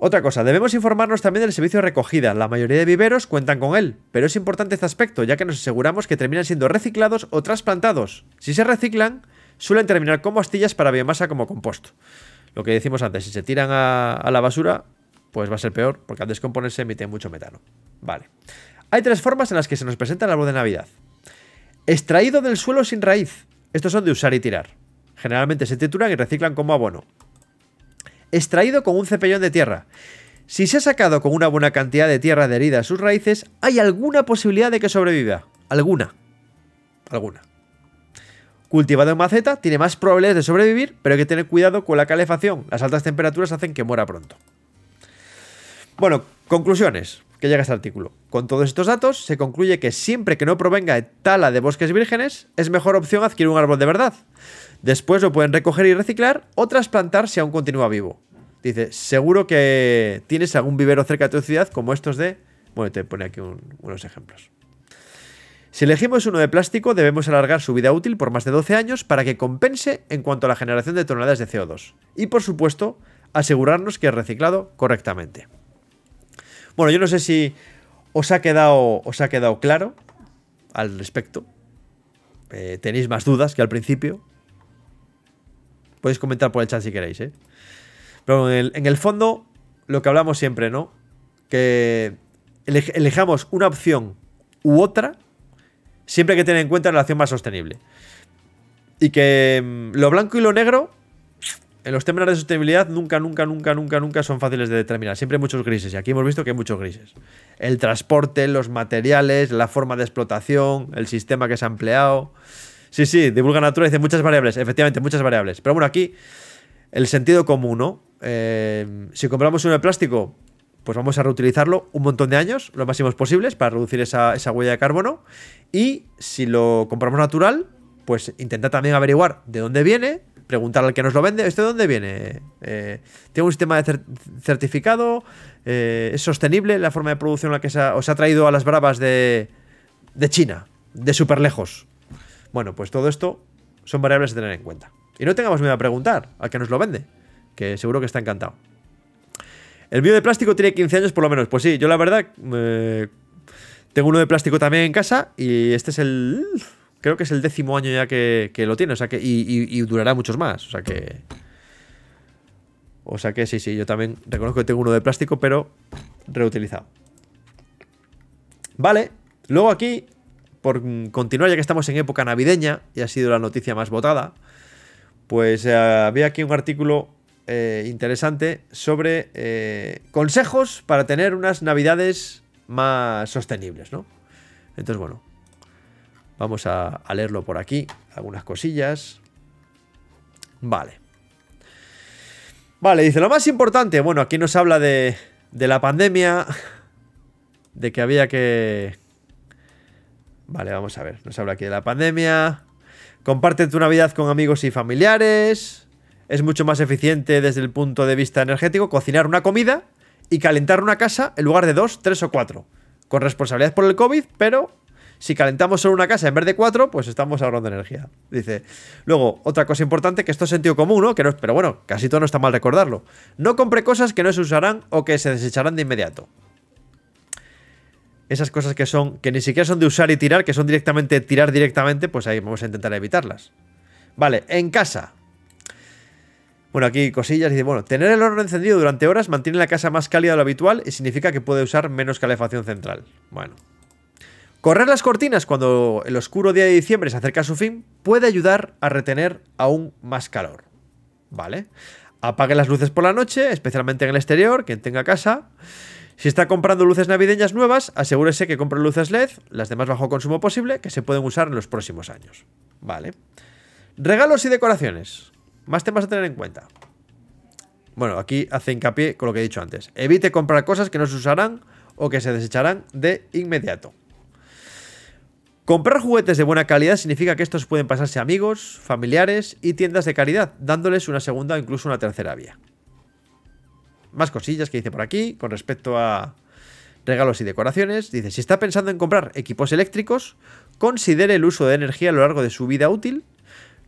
Otra cosa, debemos informarnos también del servicio de recogida. La mayoría de viveros cuentan con él, pero es importante este aspecto, ya que nos aseguramos que terminan siendo reciclados o trasplantados. Si se reciclan, suelen terminar como astillas para biomasa como compuesto. Lo que decimos antes, si se tiran a, la basura, pues va a ser peor, porque al descomponerse emite mucho metano. Vale. Hay tres formas en las que se nos presenta la luz de Navidad. Extraído del suelo sin raíz. Estos son de usar y tirar. Generalmente se trituran y reciclan como abono. Extraído con un cepellón de tierra. Si se ha sacado con una buena cantidad de tierra adherida a sus raíces, hay alguna posibilidad de que sobreviva. Alguna. Alguna cultivado en maceta, tiene más probabilidades de sobrevivir, pero hay que tener cuidado con la calefacción. Las altas temperaturas hacen que muera pronto. Bueno, conclusiones que llega este artículo. Con todos estos datos, se concluye que siempre que no provenga de tala de bosques vírgenes, es mejor opción adquirir un árbol de verdad. Después lo pueden recoger y reciclar o trasplantar si aún continúa vivo. Dice, seguro que tienes algún vivero cerca de tu ciudad como estos de... Bueno, te pone aquí unos ejemplos. Si elegimos uno de plástico, debemos alargar su vida útil por más de 12 años para que compense en cuanto a la generación de toneladas de CO2. Y por supuesto, asegurarnos que es reciclado correctamente. Bueno, yo no sé si os ha quedado, os ha quedado claro al respecto. Eh, tenéis más dudas que al principio. Podéis comentar por el chat si queréis, ¿eh? Pero en el, fondo, lo que hablamos siempre, ¿no? Que elijamos una opción u otra Siempre hay que tener en cuenta la relación más sostenible. Y que mm, lo blanco y lo negro en los términos de sostenibilidad nunca, nunca, nunca, nunca, nunca son fáciles de determinar. Siempre hay muchos grises y aquí hemos visto que hay muchos grises. El transporte, los materiales, la forma de explotación, el sistema que se ha empleado. Sí, sí, divulga natura dice muchas variables, efectivamente, muchas variables. Pero bueno, aquí el sentido común, ¿no? Eh, si compramos uno de plástico, pues vamos a reutilizarlo un montón de años, lo máximo posibles, para reducir esa, huella de carbono. Y si lo compramos natural, pues intenta también averiguar de dónde viene, preguntar al que nos lo vende, ¿este de dónde viene? Eh, ¿Tiene un sistema de certificado? Eh, ¿Es sostenible la forma de producción en la que se ha, os ha traído a las bravas de, de China? De súper lejos. Bueno, pues todo esto son variables a tener en cuenta. Y no tengamos miedo a preguntar al que nos lo vende, que seguro que está encantado. El mío de plástico tiene 15 años por lo menos. Pues sí, yo la verdad eh, tengo uno de plástico también en casa y este es el... Creo que es el décimo año ya que, lo tiene, o sea que... Y, durará muchos más, o sea que... O sea que sí, sí, yo también reconozco que tengo uno de plástico, pero reutilizado. Vale, luego aquí, por continuar, ya que estamos en época navideña, y ha sido la noticia más votada, pues eh, había aquí un artículo eh, interesante sobre eh, consejos para tener unas navidades más sostenibles, ¿no? Entonces, bueno, vamos a, leerlo por aquí, algunas cosillas. Vale. Vale, dice, lo más importante, bueno, aquí nos habla de la pandemia, de que había que... Vale, vamos a ver, nos habla aquí de la pandemia. Comparte tu Navidad con amigos y familiares es mucho más eficiente desde el punto de vista energético cocinar una comida y calentar una casa en lugar de dos, tres o cuatro. Con responsabilidad por el COVID, pero si calentamos solo una casa en vez de cuatro, pues estamos ahorrando energía. Dice. Luego, otra cosa importante, que esto es sentido común, ¿no? Que no pero bueno, casi todo no está mal recordarlo. No compre cosas que no se usarán o que se desecharán de inmediato. Esas cosas que son, que ni siquiera son de usar y tirar, que son directamente tirar directamente, pues ahí vamos a intentar evitarlas. Vale, en casa, bueno, aquí cosillas. Dice, bueno, tener el horno encendido durante horas mantiene la casa más cálida de lo habitual y significa que puede usar menos calefacción central. Bueno. Correr las cortinas cuando el oscuro día de diciembre se acerca a su fin puede ayudar a retener aún más calor. ¿Vale? Apague las luces por la noche, especialmente en el exterior, quien tenga casa. Si está comprando luces navideñas nuevas, asegúrese que compre luces LED, las de más bajo consumo posible, que se pueden usar en los próximos años. Vale. Regalos y decoraciones. Más temas a tener en cuenta. Bueno, aquí hace hincapié con lo que he dicho antes. Evite comprar cosas que no se usarán o que se desecharán de inmediato. Comprar juguetes de buena calidad significa que estos pueden pasarse a amigos, familiares y tiendas de caridad, dándoles una segunda o incluso una tercera vía. Más cosillas que dice por aquí con respecto a regalos y decoraciones. Dice, si está pensando en comprar equipos eléctricos, considere el uso de energía a lo largo de su vida útil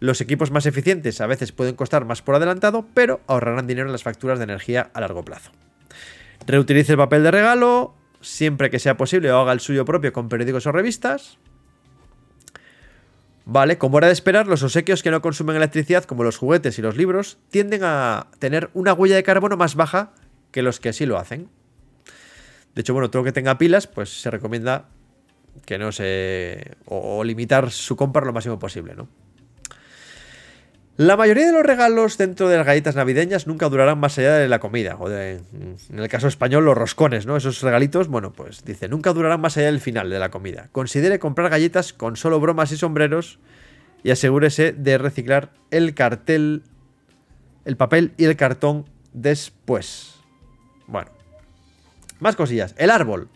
los equipos más eficientes a veces pueden costar más por adelantado, pero ahorrarán dinero en las facturas de energía a largo plazo. Reutilice el papel de regalo, siempre que sea posible, o haga el suyo propio con periódicos o revistas. Vale, como era de esperar, los obsequios que no consumen electricidad, como los juguetes y los libros, tienden a tener una huella de carbono más baja que los que sí lo hacen. De hecho, bueno, todo que tenga pilas, pues se recomienda que no se. o limitar su compra lo máximo posible, ¿no? La mayoría de los regalos dentro de las galletas navideñas nunca durarán más allá de la comida, o mm, en el caso español, los roscones, ¿no? Esos regalitos, bueno, pues dice, nunca durarán más allá del final de la comida. Considere comprar galletas con solo bromas y sombreros y asegúrese de reciclar el cartel, el papel y el cartón después. Bueno, más cosillas. El árbol.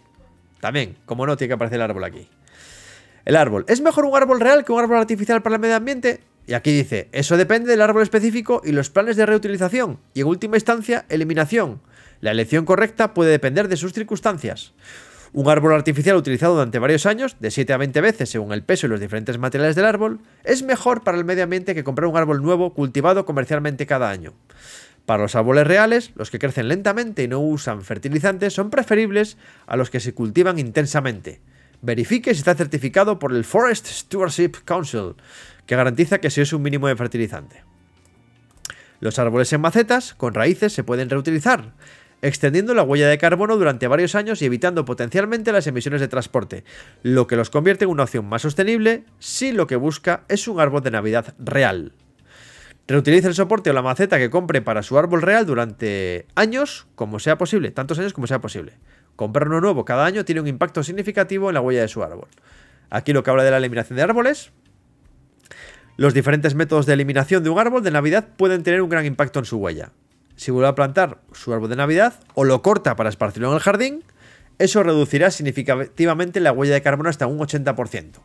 También, como no, tiene que aparecer el árbol aquí. El árbol. ¿Es mejor un árbol real que un árbol artificial para el medio ambiente? Y aquí dice, eso depende del árbol específico y los planes de reutilización y en última instancia eliminación. La elección correcta puede depender de sus circunstancias. Un árbol artificial utilizado durante varios años, de 7 a 20 veces según el peso y los diferentes materiales del árbol, es mejor para el medio ambiente que comprar un árbol nuevo cultivado comercialmente cada año. Para los árboles reales, los que crecen lentamente y no usan fertilizantes son preferibles a los que se cultivan intensamente. Verifique si está certificado por el Forest Stewardship Council, que garantiza que se use un mínimo de fertilizante. Los árboles en macetas con raíces se pueden reutilizar, extendiendo la huella de carbono durante varios años y evitando potencialmente las emisiones de transporte, lo que los convierte en una opción más sostenible si lo que busca es un árbol de Navidad real. Reutilice el soporte o la maceta que compre para su árbol real durante años como sea posible, tantos años como sea posible. Comprar uno nuevo cada año tiene un impacto significativo en la huella de su árbol. Aquí lo que habla de la eliminación de árboles. Los diferentes métodos de eliminación de un árbol de Navidad pueden tener un gran impacto en su huella. Si vuelve a plantar su árbol de Navidad o lo corta para esparcirlo en el jardín, eso reducirá significativamente la huella de carbono hasta un 80%.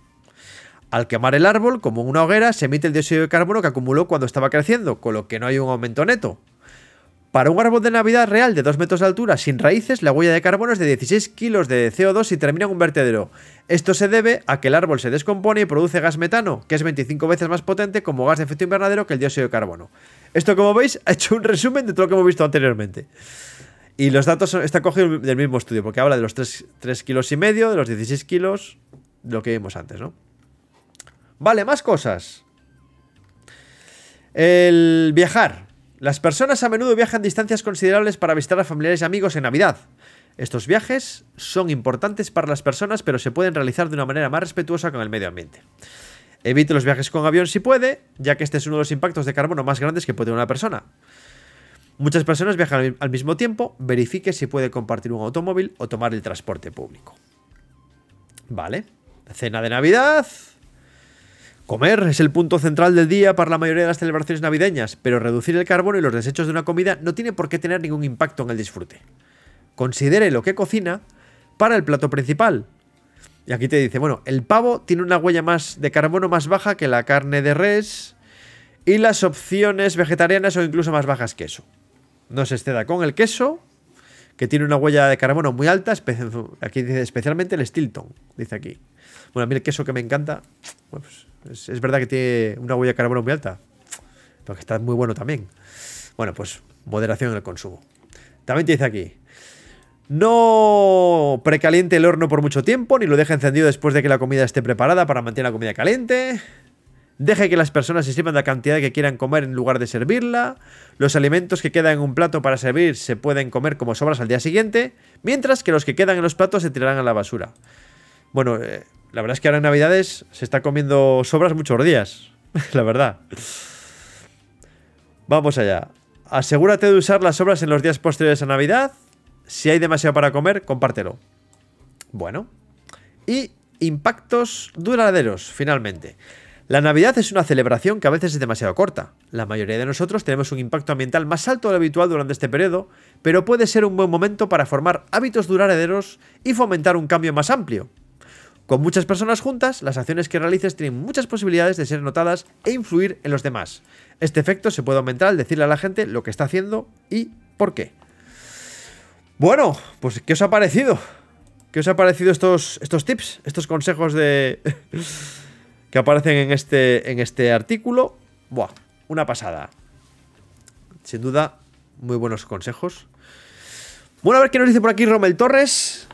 Al quemar el árbol, como en una hoguera, se emite el dióxido de carbono que acumuló cuando estaba creciendo, con lo que no hay un aumento neto, para un árbol de Navidad real de 2 metros de altura sin raíces, la huella de carbono es de 16 kilos de CO2 y termina en un vertedero. Esto se debe a que el árbol se descompone y produce gas metano, que es 25 veces más potente como gas de efecto invernadero que el dióxido de carbono. Esto, como veis, ha hecho un resumen de todo lo que hemos visto anteriormente. Y los datos están cogidos del mismo estudio, porque habla de los 3, 3 kilos y medio, de los 16 kilos, lo que vimos antes, ¿no? Vale, más cosas. El viajar. Las personas a menudo viajan distancias considerables para visitar a familiares y amigos en Navidad. Estos viajes son importantes para las personas, pero se pueden realizar de una manera más respetuosa con el medio ambiente. Evite los viajes con avión si puede, ya que este es uno de los impactos de carbono más grandes que puede tener una persona. Muchas personas viajan al mismo tiempo, verifique si puede compartir un automóvil o tomar el transporte público. Vale. Cena de Navidad, Comer es el punto central del día para la mayoría de las celebraciones navideñas, pero reducir el carbono y los desechos de una comida no tiene por qué tener ningún impacto en el disfrute. Considere lo que cocina para el plato principal. Y aquí te dice, bueno, el pavo tiene una huella más de carbono más baja que la carne de res y las opciones vegetarianas son incluso más bajas que eso. No se exceda con el queso, que tiene una huella de carbono muy alta, aquí dice especialmente el Stilton, dice aquí. Bueno, a el queso que me encanta, pues es, verdad que tiene una huella de carbono muy alta, pero que está muy bueno también. Bueno, pues moderación en el consumo. También te dice aquí, no precaliente el horno por mucho tiempo, ni lo deje encendido después de que la comida esté preparada para mantener la comida caliente. Deje que las personas se sirvan la cantidad que quieran comer en lugar de servirla. Los alimentos que quedan en un plato para servir se pueden comer como sobras al día siguiente, mientras que los que quedan en los platos se tirarán a la basura. Bueno, eh, la verdad es que ahora en Navidades se está comiendo sobras muchos días. la verdad. Vamos allá. Asegúrate de usar las sobras en los días posteriores a Navidad. Si hay demasiado para comer, compártelo. Bueno. Y impactos duraderos, finalmente. La Navidad es una celebración que a veces es demasiado corta. La mayoría de nosotros tenemos un impacto ambiental más alto de lo habitual durante este periodo, pero puede ser un buen momento para formar hábitos duraderos y fomentar un cambio más amplio, con muchas personas juntas, las acciones que realices tienen muchas posibilidades de ser notadas e influir en los demás. Este efecto se puede aumentar al decirle a la gente lo que está haciendo y por qué. Bueno, pues ¿qué os ha parecido? ¿Qué os ha parecido estos, estos tips, estos consejos de... que aparecen en este, en este artículo? Buah, una pasada. Sin duda, muy buenos consejos. Bueno, a ver qué nos dice por aquí Romel Torres.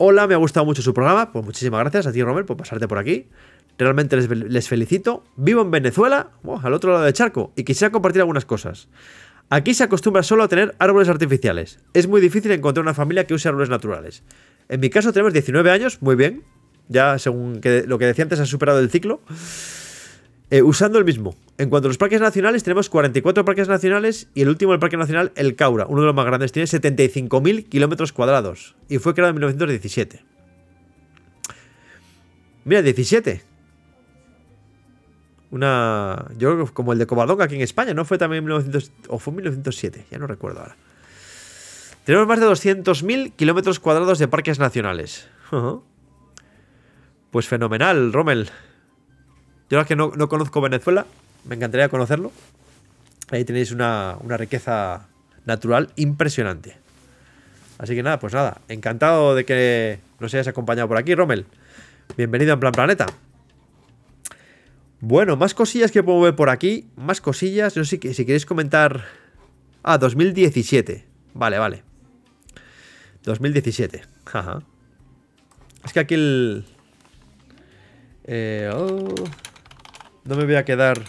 Hola, me ha gustado mucho su programa. Pues muchísimas gracias a ti, Romel, por pasarte por aquí. Realmente les, felicito. Vivo en Venezuela, oh, al otro lado de charco, y quisiera compartir algunas cosas. Aquí se acostumbra solo a tener árboles artificiales. Es muy difícil encontrar una familia que use árboles naturales. En mi caso tenemos 19 años, muy bien. Ya según que, lo que decía antes, ha superado el ciclo. Eh, usando el mismo. En cuanto a los parques nacionales, tenemos 44 parques nacionales y el último, el Parque Nacional El Caura, uno de los más grandes, tiene 75.000 kilómetros cuadrados y fue creado en 1917. Mira, 17. Una. Yo creo que como el de Covadonga aquí en España, ¿no? Fue también 1900. O fue 1907, ya no recuerdo ahora. Tenemos más de 200.000 kilómetros cuadrados de parques nacionales. Pues fenomenal, Rommel. Yo la que no, conozco Venezuela, me encantaría conocerlo. Ahí tenéis una, riqueza natural impresionante. Así que nada, pues nada, encantado de que nos hayáis acompañado por aquí, Rommel. Bienvenido en Plan Planeta. Bueno, más cosillas que puedo ver por aquí. Más cosillas. No sé si, si queréis comentar. Ah, 2017. Vale, vale. 2017. Ajá. Es que aquí el. Eh, oh. No me voy a quedar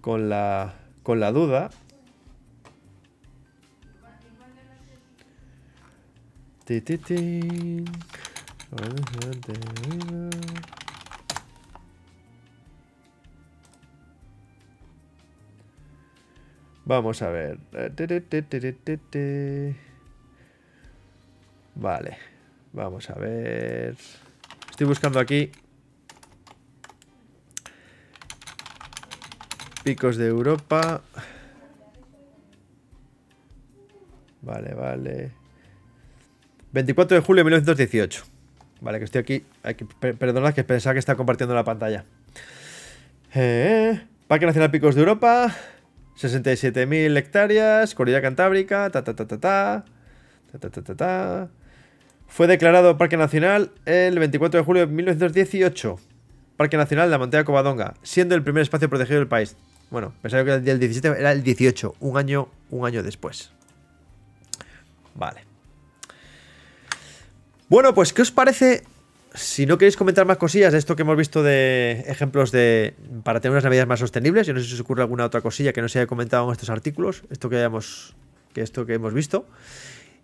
con la, con la duda. Vamos a ver. Vale. Vamos a ver. Estoy buscando aquí Picos de Europa. Vale, vale. 24 de julio de 1918. Vale, que estoy aquí. que perdonad que pensaba que estaba compartiendo la pantalla. Eh, Parque Nacional Picos de Europa. 67.000 hectáreas. Cordillera Cantábrica. Ta, ta, ta, ta. Fue declarado Parque Nacional el 24 de julio de 1918. Parque Nacional de la Montaña Covadonga, siendo el primer espacio protegido del país. Bueno, pensaba que el día 17, era el 18, un año, un año después. Vale. Bueno, pues, ¿qué os parece? Si no queréis comentar más cosillas de esto que hemos visto de ejemplos de para tener unas navidades más sostenibles, yo no sé si os ocurre alguna otra cosilla que no se haya comentado en estos artículos, esto que hayamos, que esto que hemos visto.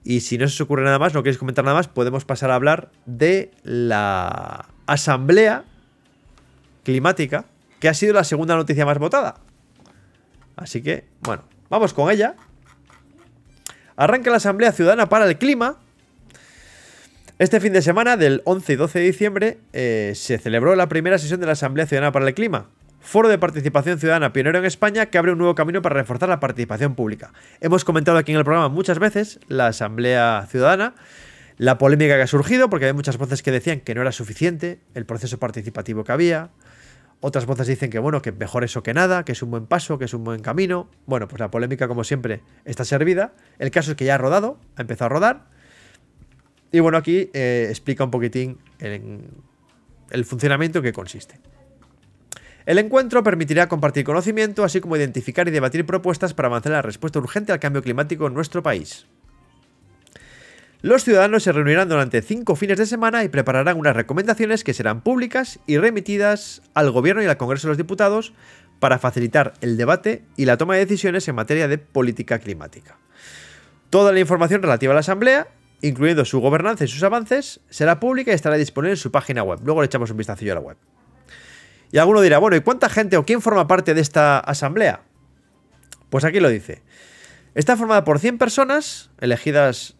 Y si no se os ocurre nada más, no queréis comentar nada más, podemos pasar a hablar de la asamblea climática, que ha sido la segunda noticia más votada. Así que, bueno, vamos con ella. Arranca la Asamblea Ciudadana para el Clima. Este fin de semana, del 11 y 12 de diciembre, eh, se celebró la primera sesión de la Asamblea Ciudadana para el Clima, foro de participación ciudadana pionero en España que abre un nuevo camino para reforzar la participación pública. Hemos comentado aquí en el programa muchas veces la Asamblea Ciudadana, la polémica que ha surgido, porque hay muchas voces que decían que no era suficiente el proceso participativo que había, otras voces dicen que bueno, que mejor eso que nada, que es un buen paso, que es un buen camino. Bueno, pues la polémica, como siempre, está servida. El caso es que ya ha rodado, ha empezado a rodar. Y bueno, aquí eh, explica un poquitín el, funcionamiento en que consiste. El encuentro permitirá compartir conocimiento, así como identificar y debatir propuestas para avanzar en la respuesta urgente al cambio climático en nuestro país. Los ciudadanos se reunirán durante cinco fines de semana y prepararán unas recomendaciones que serán públicas y remitidas al Gobierno y al Congreso de los Diputados para facilitar el debate y la toma de decisiones en materia de política climática. Toda la información relativa a la Asamblea, incluyendo su gobernanza y sus avances, será pública y estará disponible en su página web. Luego le echamos un vistacillo a la web. Y alguno dirá, bueno, ¿y cuánta gente o quién forma parte de esta Asamblea? Pues aquí lo dice. Está formada por 100 personas, elegidas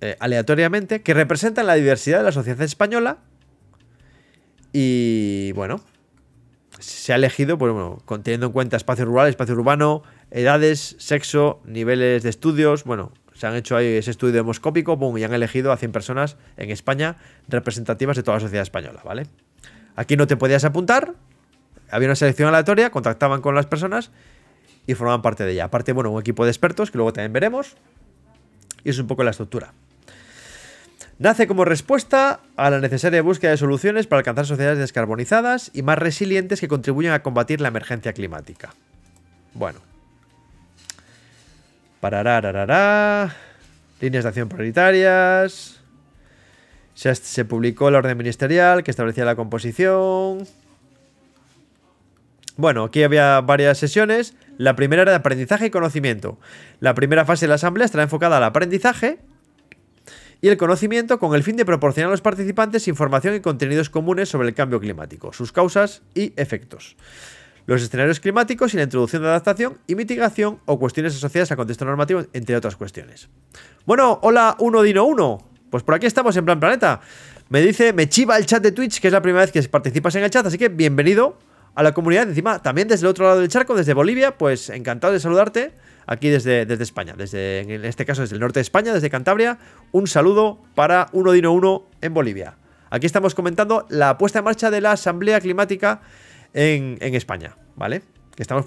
eh, aleatoriamente que representan la diversidad de la sociedad española. Y bueno, se ha elegido, pues bueno, teniendo en cuenta espacio rural, espacio urbano, edades, sexo, niveles de estudios. Bueno, se han hecho ahí ese estudio demoscópico boom, y han elegido a 100 personas en España representativas de toda la sociedad española, ¿vale? Aquí no te podías apuntar, había una selección aleatoria, contactaban con las personas y formaban parte de ella. Aparte, bueno, un equipo de expertos que luego también veremos. Y es un poco la estructura. Nace como respuesta a la necesaria búsqueda de soluciones para alcanzar sociedades descarbonizadas y más resilientes que contribuyan a combatir la emergencia climática. Bueno. Pararararará. Líneas de acción prioritarias. Se, se publicó la orden ministerial que establecía la composición. Bueno, aquí había varias sesiones. La primera era de aprendizaje y conocimiento. La primera fase de la asamblea estará enfocada al aprendizaje y el conocimiento con el fin de proporcionar a los participantes información y contenidos comunes sobre el cambio climático, sus causas y efectos los escenarios climáticos y la introducción de adaptación y mitigación o cuestiones asociadas a contexto normativo, entre otras cuestiones. Bueno, hola 1Dino1. Pues por aquí estamos en Plan Planeta. Me dice, me chiva el chat de Twitch, que es la primera vez que participas en el chat, así que bienvenido a la comunidad. Encima, también desde el otro lado del charco, desde Bolivia, pues encantado de saludarte aquí desde, España, desde, en este caso desde el norte de España, desde Cantabria. Un saludo para uno dino 1 en Bolivia. Aquí estamos comentando la puesta en marcha de la Asamblea Climática en, España, ¿vale? estamos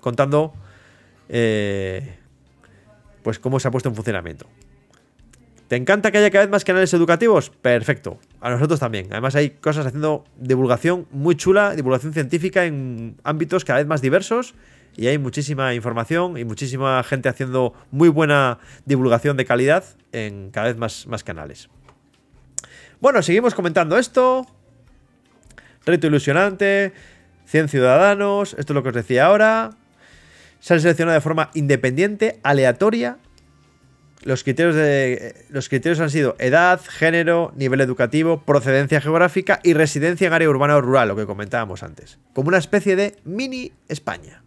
contando eh, pues cómo se ha puesto en funcionamiento. ¿Te encanta que haya cada vez más canales educativos? Perfecto. A nosotros también. Además hay cosas haciendo divulgación muy chula, divulgación científica en ámbitos cada vez más diversos y hay muchísima información y muchísima gente haciendo muy buena divulgación de calidad en cada vez más, canales. Bueno, seguimos comentando esto. Reto ilusionante, 100 ciudadanos, esto es lo que os decía ahora. Se han seleccionado de forma independiente, aleatoria. Los criterios, de, eh, los criterios han sido edad, género, nivel educativo, procedencia geográfica y residencia en área urbana o rural, lo que comentábamos antes. Como una especie de mini España.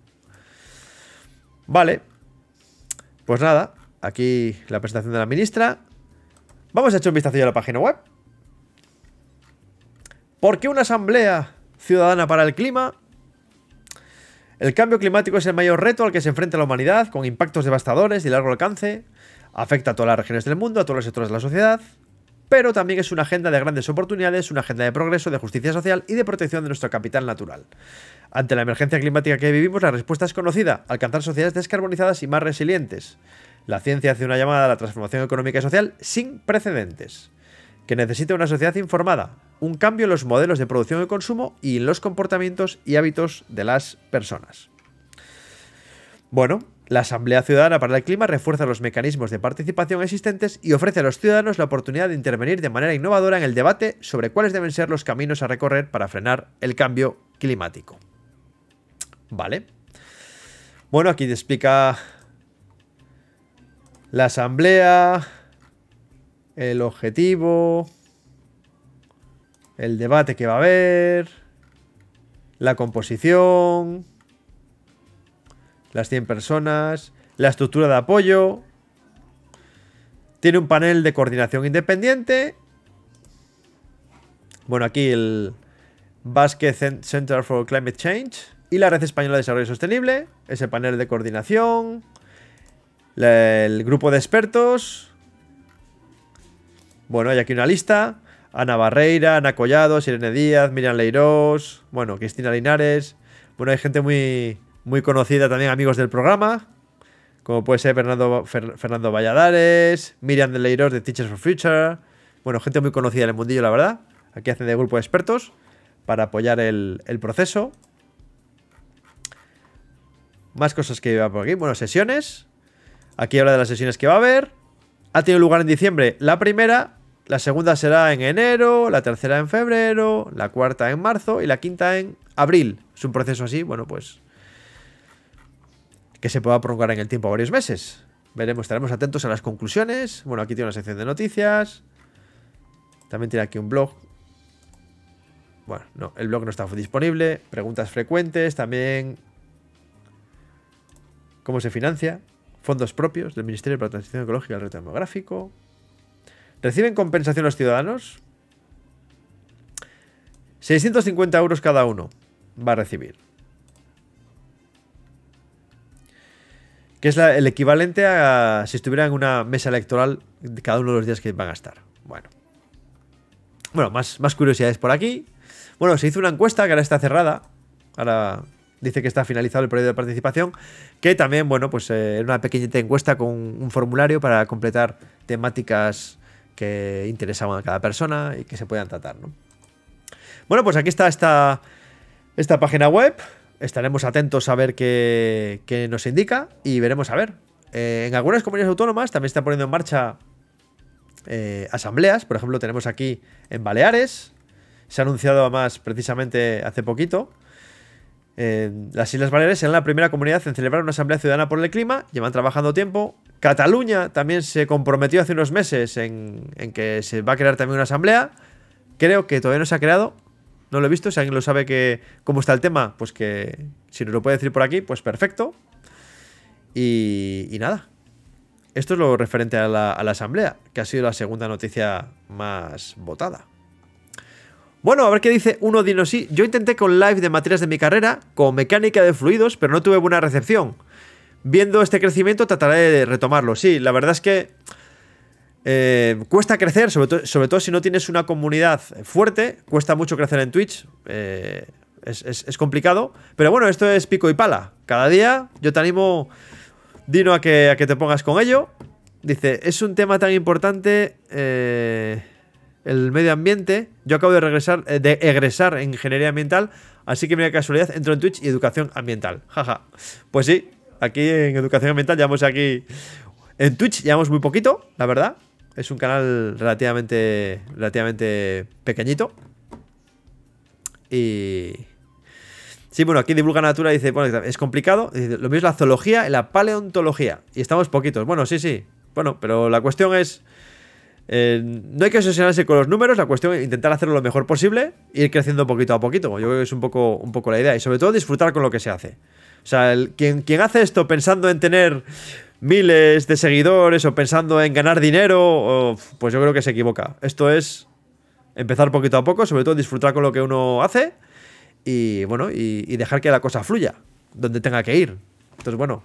Vale. Pues nada, aquí la presentación de la ministra. Vamos a echar un vistazo a la página web. ¿Por qué una asamblea ciudadana para el clima? El cambio climático es el mayor reto al que se enfrenta la humanidad, con impactos devastadores y largo alcance. Afecta a todas las regiones del mundo, a todos los sectores de la sociedad pero también es una agenda de grandes oportunidades, una agenda de progreso, de justicia social y de protección de nuestro capital natural. Ante la emergencia climática que vivimos, la respuesta es conocida, alcanzar sociedades descarbonizadas y más resilientes. La ciencia hace una llamada a la transformación económica y social sin precedentes, que necesita una sociedad informada, un cambio en los modelos de producción y consumo y en los comportamientos y hábitos de las personas. Bueno, la Asamblea Ciudadana para el Clima refuerza los mecanismos de participación existentes y ofrece a los ciudadanos la oportunidad de intervenir de manera innovadora en el debate sobre cuáles deben ser los caminos a recorrer para frenar el cambio climático. Vale. Bueno, aquí te explica la asamblea, el objetivo, el debate que va a haber, la composición, las 100 personas, la estructura de apoyo. Tiene un panel de coordinación independiente. Bueno, aquí el Basque Center for Climate Change y la Red Española de Desarrollo Sostenible, ese panel de coordinación, el grupo de expertos. Bueno, hay aquí una lista. Ana Barreira, Ana Collado, Sirene Díaz, Miriam Leirós, bueno, Cristina Linares. Bueno, hay gente muy, muy conocida también, amigos del programa, como puede ser Fernando, Valladares, Miriam de Leirós de Teachers for Future. Bueno, gente muy conocida en el mundillo, la verdad. Aquí hacen de grupo de expertos para apoyar el proceso. Más cosas que iba por aquí. Bueno, sesiones. Aquí habla de las sesiones que va a haber. Ha tenido lugar en diciembre la primera. La segunda será en enero. La tercera en febrero. La cuarta en marzo. Y la quinta en abril. Es un proceso así, bueno, pues. Que se pueda prolongar en el tiempo varios meses. Veremos, estaremos atentos a las conclusiones. Bueno, aquí tiene una sección de noticias. También tiene aquí un blog. Bueno, no, el blog no está disponible. Preguntas frecuentes. También cómo se financia, fondos propios del Ministerio para la Transición Ecológica y el Reto Demográfico. ¿Reciben compensación los ciudadanos? 650 euros cada uno va a recibir. Que es el equivalente a si estuviera en una mesa electoral cada uno de los días que van a estar. Bueno. Bueno, más, más curiosidades por aquí. Bueno, se hizo una encuesta que ahora está cerrada. Ahora dice que está finalizado el periodo de participación, que también, bueno, pues eh, una pequeña encuesta con un formulario para completar temáticas que interesaban a cada persona y que se puedan tratar, ¿no? Bueno, pues aquí está esta, esta página web. Estaremos atentos a ver qué, nos indica y veremos a ver. Eh, en algunas comunidades autónomas también está poniendo en marcha eh, asambleas. Por ejemplo, tenemos aquí en Baleares. Se ha anunciado más precisamente hace poquito las Islas Baleares serán la primera comunidad en celebrar una asamblea ciudadana por el clima, llevan trabajando tiempo. Cataluña también se comprometió hace unos meses en, que se va a crear también una asamblea. Creo que todavía no se ha creado, no lo he visto. Si alguien lo sabe que cómo está el tema, pues que si nos lo puede decir por aquí, pues perfecto. Y, nada. Esto es lo referente a la asamblea, que ha sido la segunda noticia más votada. Bueno, a ver qué dice uno sí. Yo intenté con live de materias de mi carrera, con mecánica de fluidos, pero no tuve buena recepción. Viendo este crecimiento trataré de retomarlo. Sí, la verdad es que eh, cuesta crecer, sobre, todo si no tienes una comunidad fuerte, cuesta mucho crecer en Twitch. Eh, es, complicado. Pero bueno, esto es pico y pala. Cada día yo te animo, Dino, a que, a que te pongas con ello. Dice, es un tema tan importante... Eh el medio ambiente. Yo acabo de regresar, eh, de egresar en ingeniería ambiental, así que mira casualidad, entro en Twitch y educación ambiental. Jaja. Pues sí, aquí en educación ambiental llevamos aquí. En Twitch llevamos muy poquito, la verdad. Es un canal relativamente. relativamente pequeñito. Y. Sí, bueno, aquí Divulga Natura dice, bueno, es complicado. lo mismo es la zoología y la paleontología. Y estamos poquitos. Bueno, sí, sí. Bueno, pero la cuestión es eh, no hay que obsesionarse con los números, la cuestión es intentar hacerlo lo mejor posible e ir creciendo poquito a poquito. Yo creo que es un poco, un poco la idea. Y sobre todo disfrutar con lo que se hace. O sea, quien, quien hace esto pensando en tener miles de seguidores o pensando en ganar dinero, pues yo creo que se equivoca. Esto es empezar poquito a poco, sobre todo disfrutar con lo que uno hace y bueno, y dejar que la cosa fluya, donde tenga que ir. Entonces, bueno,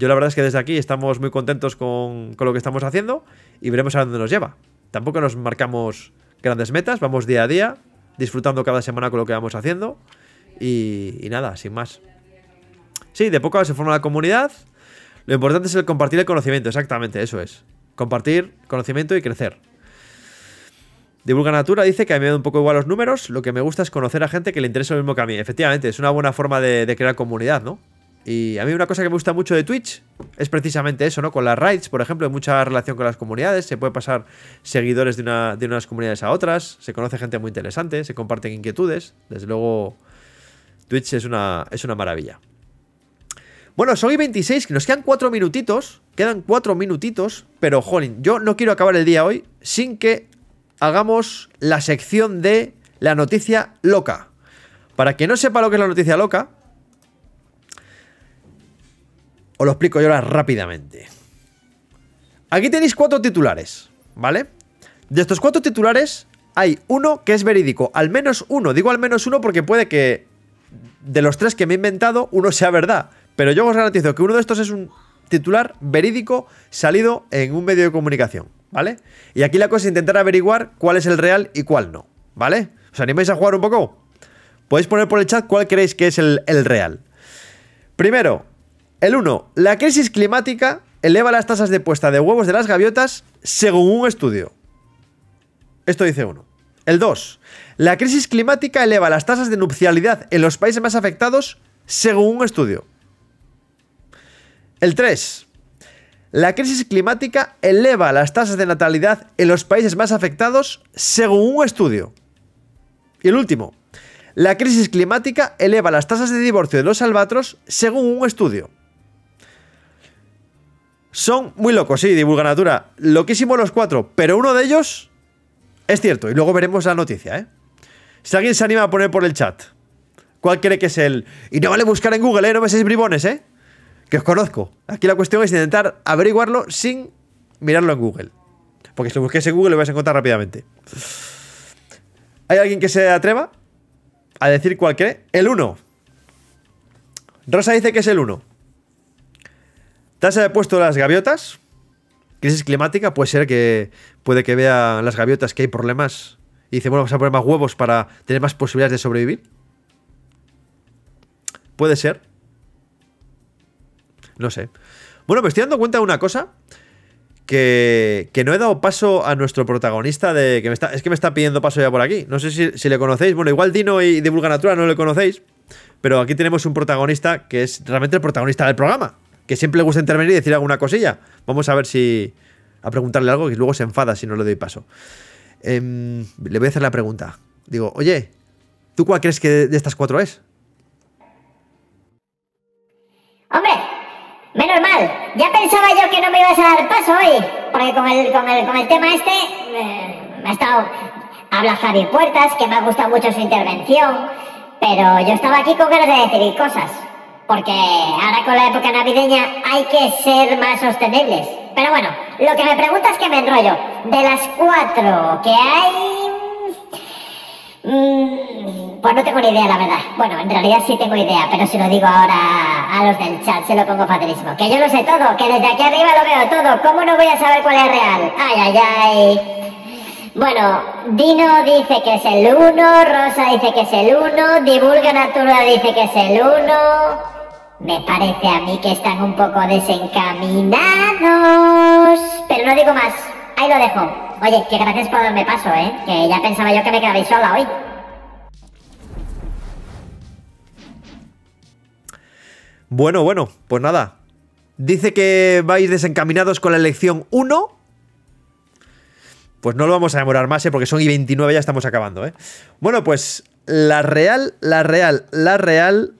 yo la verdad es que desde aquí estamos muy contentos con, lo que estamos haciendo y veremos a dónde nos lleva. Tampoco nos marcamos grandes metas, vamos día a día, disfrutando cada semana con lo que vamos haciendo y, nada, sin más. Sí, de poco se forma la comunidad. Lo importante es el compartir el conocimiento, exactamente, eso es. Compartir conocimiento y crecer. Divulga Natura dice que a mí me da un poco igual los números, lo que me gusta es conocer a gente que le interesa lo mismo que a mí. Efectivamente, es una buena forma de crear comunidad, ¿no? Y a mí una cosa que me gusta mucho de Twitch es precisamente eso, ¿no? Con las raids, por ejemplo, hay mucha relación con las comunidades, se puede pasar seguidores de, una, de unas comunidades a otras, se conoce gente muy interesante, se comparten inquietudes, desde luego Twitch es una, es una maravilla. Bueno, son y 26, nos quedan 4 minutitos, quedan 4 minutitos, pero jolín, yo no quiero acabar el día hoy sin que hagamos la sección de la noticia loca. Para que no sepa lo que es la noticia loca, os lo explico yo ahora rápidamente. Aquí tenéis cuatro titulares, ¿vale? De estos cuatro titulares hay uno que es verídico, al menos uno. Digo al menos uno porque puede que de los tres que me he inventado, uno sea verdad. Pero yo os garantizo que uno de estos es un titular verídico salido en un medio de comunicación, ¿vale? Y aquí la cosa es intentar averiguar cuál es el real y cuál no, ¿vale? ¿Os animáis a jugar un poco? Podéis poner por el chat cuál creéis que es el, el real. Primero, el 1. La crisis climática eleva las tasas de puesta de huevos de las gaviotas según un estudio. Esto dice uno. El 2. La crisis climática eleva las tasas de nupcialidad en los países más afectados según un estudio. El 3. La crisis climática eleva las tasas de natalidad en los países más afectados según un estudio. Y el último. La crisis climática eleva las tasas de divorcio de los albatros según un estudio. Son muy locos, sí, divulga natura. Loquísimos los cuatro, pero uno de ellos es cierto. Y luego veremos la noticia, ¿eh? Si alguien se anima a poner por el chat, ¿cuál cree que es el? Y no vale buscar en Google, ¿eh? No me seis bribones, ¿eh? Que os conozco. Aquí la cuestión es intentar averiguarlo sin mirarlo en Google. Porque si lo busquéis en Google lo vais a encontrar rápidamente. ¿Hay alguien que se atreva a decir cuál cree? El 1. Rosa dice que es el 1. Tasa de puesto las gaviotas. Crisis climática, puede ser que puede que vea las gaviotas que hay problemas y dice, bueno, vamos a poner más huevos para tener más posibilidades de sobrevivir. Puede ser. No sé. Bueno, me estoy dando cuenta de una cosa. Que, no he dado paso a nuestro protagonista de. Que me está, es que me está pidiendo paso ya por aquí. No sé si, si le conocéis. Bueno, igual Dino y Divulga Natura no le conocéis. Pero aquí tenemos un protagonista que es realmente el protagonista del programa que siempre le gusta intervenir y decir alguna cosilla. Vamos a ver si. a preguntarle algo que luego se enfada si no le doy paso. Em, le voy a hacer la pregunta. Digo, oye, ¿tú cuál crees que de estas cuatro es? Hombre, menos mal. Ya pensaba yo que no me ibas a dar paso hoy. Porque con el, tema este eh, me ha estado... Habla Javi Puertas, que me ha gustado mucho su intervención. Pero yo estaba aquí con ganas de decir cosas porque ahora con la época navideña hay que ser más sostenibles. Pero bueno, lo que me preguntas es que me enrollo. De las cuatro que hay... Mm, pues no tengo ni idea, la verdad. Bueno, en realidad sí tengo idea, pero si lo digo ahora a los del chat, se lo pongo facilísimo. Que yo lo sé todo, que desde aquí arriba lo veo todo. ¿Cómo no voy a saber cuál es real? Ay, ay, ay. Bueno, Dino dice que es el 1, Rosa dice que es el uno, Divulga Natura dice que es el 1. Me parece a mí que están un poco desencaminados. Pero no digo más. Ahí lo dejo. Oye, que gracias por darme paso, ¿eh? Que ya pensaba yo que me quedabais sola hoy. Bueno, bueno, pues nada. Dice que vais desencaminados con la elección 1. Pues no lo vamos a demorar más, ¿eh? porque son y 29 ya estamos acabando, ¿eh? Bueno, pues la Real, la Real, la Real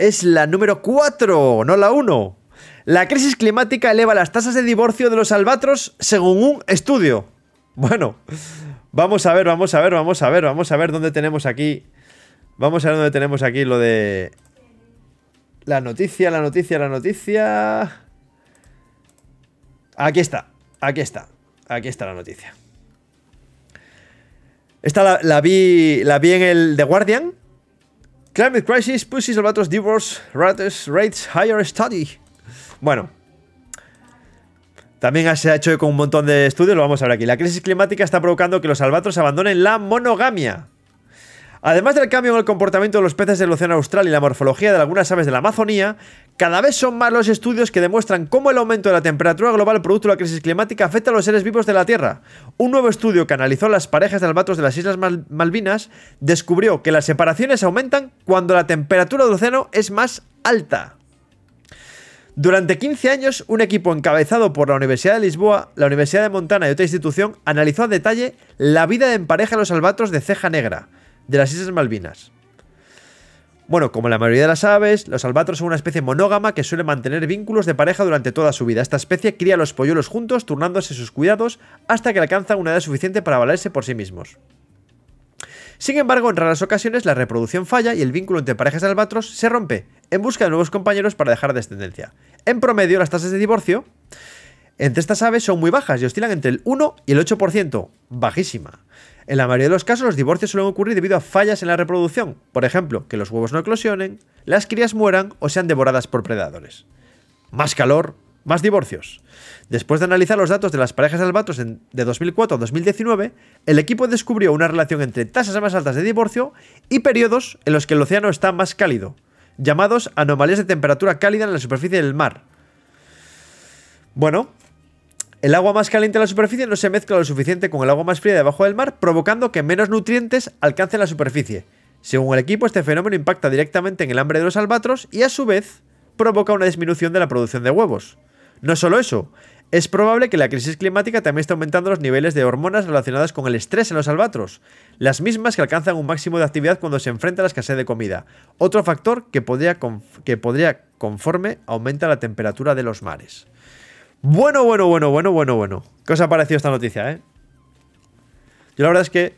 es la número 4, no la 1. La crisis climática eleva las tasas de divorcio de los albatros según un estudio. Bueno, vamos a ver, vamos a ver, vamos a ver, vamos a ver dónde tenemos aquí. Vamos a ver dónde tenemos aquí lo de... La noticia, la noticia, la noticia... Aquí está, aquí está, aquí está la noticia. Esta la, vi, la vi en el The Guardian, Climate Crisis, pushes Albatros, Divorce, Rates, Rates, Higher Study. Bueno. También se ha hecho con un montón de estudios, lo vamos a ver aquí. La crisis climática está provocando que los albatros abandonen la monogamia. Además del cambio en el comportamiento de los peces del Océano Austral y la morfología de algunas aves de la Amazonía, cada vez son más los estudios que demuestran cómo el aumento de la temperatura global producto de la crisis climática afecta a los seres vivos de la Tierra. Un nuevo estudio que analizó las parejas de albatros de las Islas Malvinas descubrió que las separaciones aumentan cuando la temperatura del océano es más alta. Durante 15 años, un equipo encabezado por la Universidad de Lisboa, la Universidad de Montana y otra institución analizó a detalle la vida en pareja de los albatros de ceja negra de las Islas Malvinas. Bueno, como la mayoría de las aves, los albatros son una especie monógama que suele mantener vínculos de pareja durante toda su vida. Esta especie cría los polluelos juntos, turnándose sus cuidados hasta que alcanzan una edad suficiente para valerse por sí mismos. Sin embargo, en raras ocasiones la reproducción falla y el vínculo entre parejas de albatros se rompe en busca de nuevos compañeros para dejar descendencia. En promedio, las tasas de divorcio entre estas aves son muy bajas y oscilan entre el 1 y el 8%, bajísima. En la mayoría de los casos, los divorcios suelen ocurrir debido a fallas en la reproducción, por ejemplo, que los huevos no eclosionen, las crías mueran o sean devoradas por predadores. Más calor, más divorcios. Después de analizar los datos de las parejas de albatros de 2004 a 2019, el equipo descubrió una relación entre tasas más altas de divorcio y periodos en los que el océano está más cálido, llamados anomalías de temperatura cálida en la superficie del mar. Bueno, el agua más caliente en la superficie no se mezcla lo suficiente con el agua más fría debajo del mar, provocando que menos nutrientes alcancen la superficie. Según el equipo, este fenómeno impacta directamente en el hambre de los albatros y a su vez provoca una disminución de la producción de huevos. No solo eso, es probable que la crisis climática también esté aumentando los niveles de hormonas relacionadas con el estrés en los albatros, las mismas que alcanzan un máximo de actividad cuando se enfrenta a la escasez de comida, otro factor que podría, que podría conforme aumenta la temperatura de los mares. Bueno, bueno, bueno, bueno, bueno, bueno. ¿Qué os ha parecido esta noticia, eh? Yo la verdad es que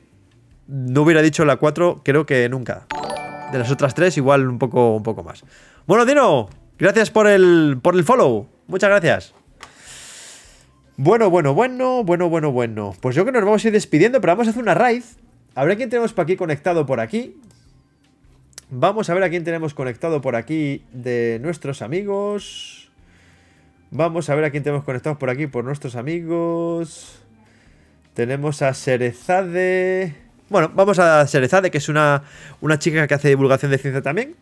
no hubiera dicho la 4, creo que nunca. De las otras 3, igual un poco, un poco más. Bueno, Dino, gracias por el, por el follow. Muchas gracias. Bueno, bueno, bueno, bueno, bueno, bueno. Pues yo creo que nos vamos a ir despidiendo, pero vamos a hacer una raid. A ver a quién tenemos por aquí conectado por aquí. Vamos a ver a quién tenemos conectado por aquí de nuestros amigos. Vamos a ver a quién tenemos conectados por aquí, por nuestros amigos. Tenemos a Serezade. Bueno, vamos a Serezade, que es una, una chica que hace divulgación de ciencia también.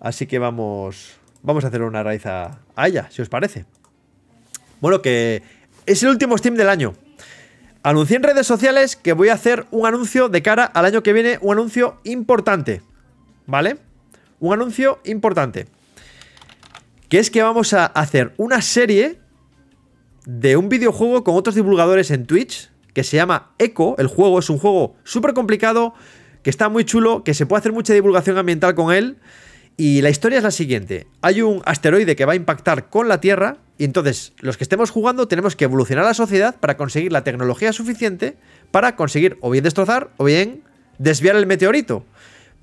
Así que vamos, vamos a hacer una raíz a, a ella, si os parece. Bueno, que es el último Steam del año. Anuncié en redes sociales que voy a hacer un anuncio de cara al año que viene, un anuncio importante. ¿Vale? Un anuncio importante que es que vamos a hacer una serie de un videojuego con otros divulgadores en Twitch, que se llama Echo, el juego es un juego súper complicado, que está muy chulo, que se puede hacer mucha divulgación ambiental con él. Y la historia es la siguiente. Hay un asteroide que va a impactar con la Tierra y entonces los que estemos jugando tenemos que evolucionar la sociedad para conseguir la tecnología suficiente para conseguir o bien destrozar o bien desviar el meteorito.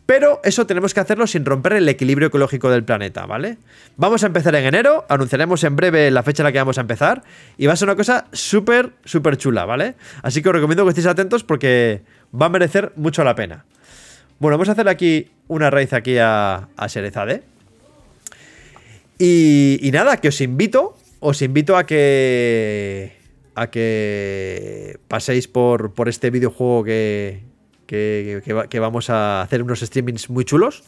Pero eso tenemos que hacerlo sin romper el equilibrio ecológico del planeta, ¿vale? Vamos a empezar en enero, anunciaremos en breve la fecha en la que vamos a empezar y va a ser una cosa súper, súper chula, ¿vale? Así que os recomiendo que estéis atentos porque va a merecer mucho la pena. Bueno, vamos a hacer aquí una raíz aquí a, a Serezade. Y, nada, que os invito, os invito a que a que paséis por este videojuego que, que, vamos a hacer unos streamings muy chulos.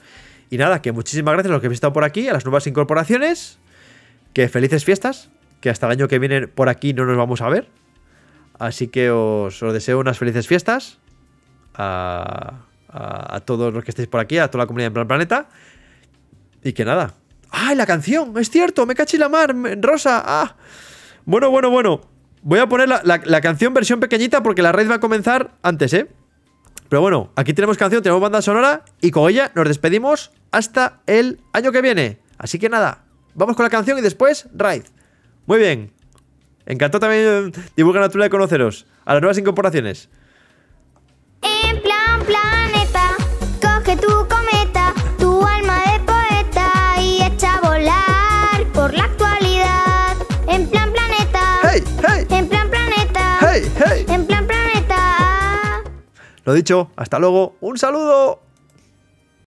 Y nada, que muchísimas gracias a los que habéis estado por aquí, a las nuevas incorporaciones, que felices fiestas, que hasta el año que viene por aquí no nos vamos a ver. Así que os, os deseo unas felices fiestas a, a, todos los que estáis por aquí, a toda la comunidad en plan planeta. Y que nada. ¡Ay, la canción! ¡Es cierto! ¡Me caché la mar! ¡Rosa! ¡Ah! Bueno, bueno, bueno. Voy a poner la, la, la canción versión pequeñita porque la red va a comenzar antes, ¿eh? Pero bueno, aquí tenemos canción, tenemos banda sonora y con ella nos despedimos hasta el año que viene. Así que nada, vamos con la canción y después Raid. Muy bien. Encantó también Divulga la de conoceros a las nuevas incorporaciones. Lo dicho, hasta luego, un saludo.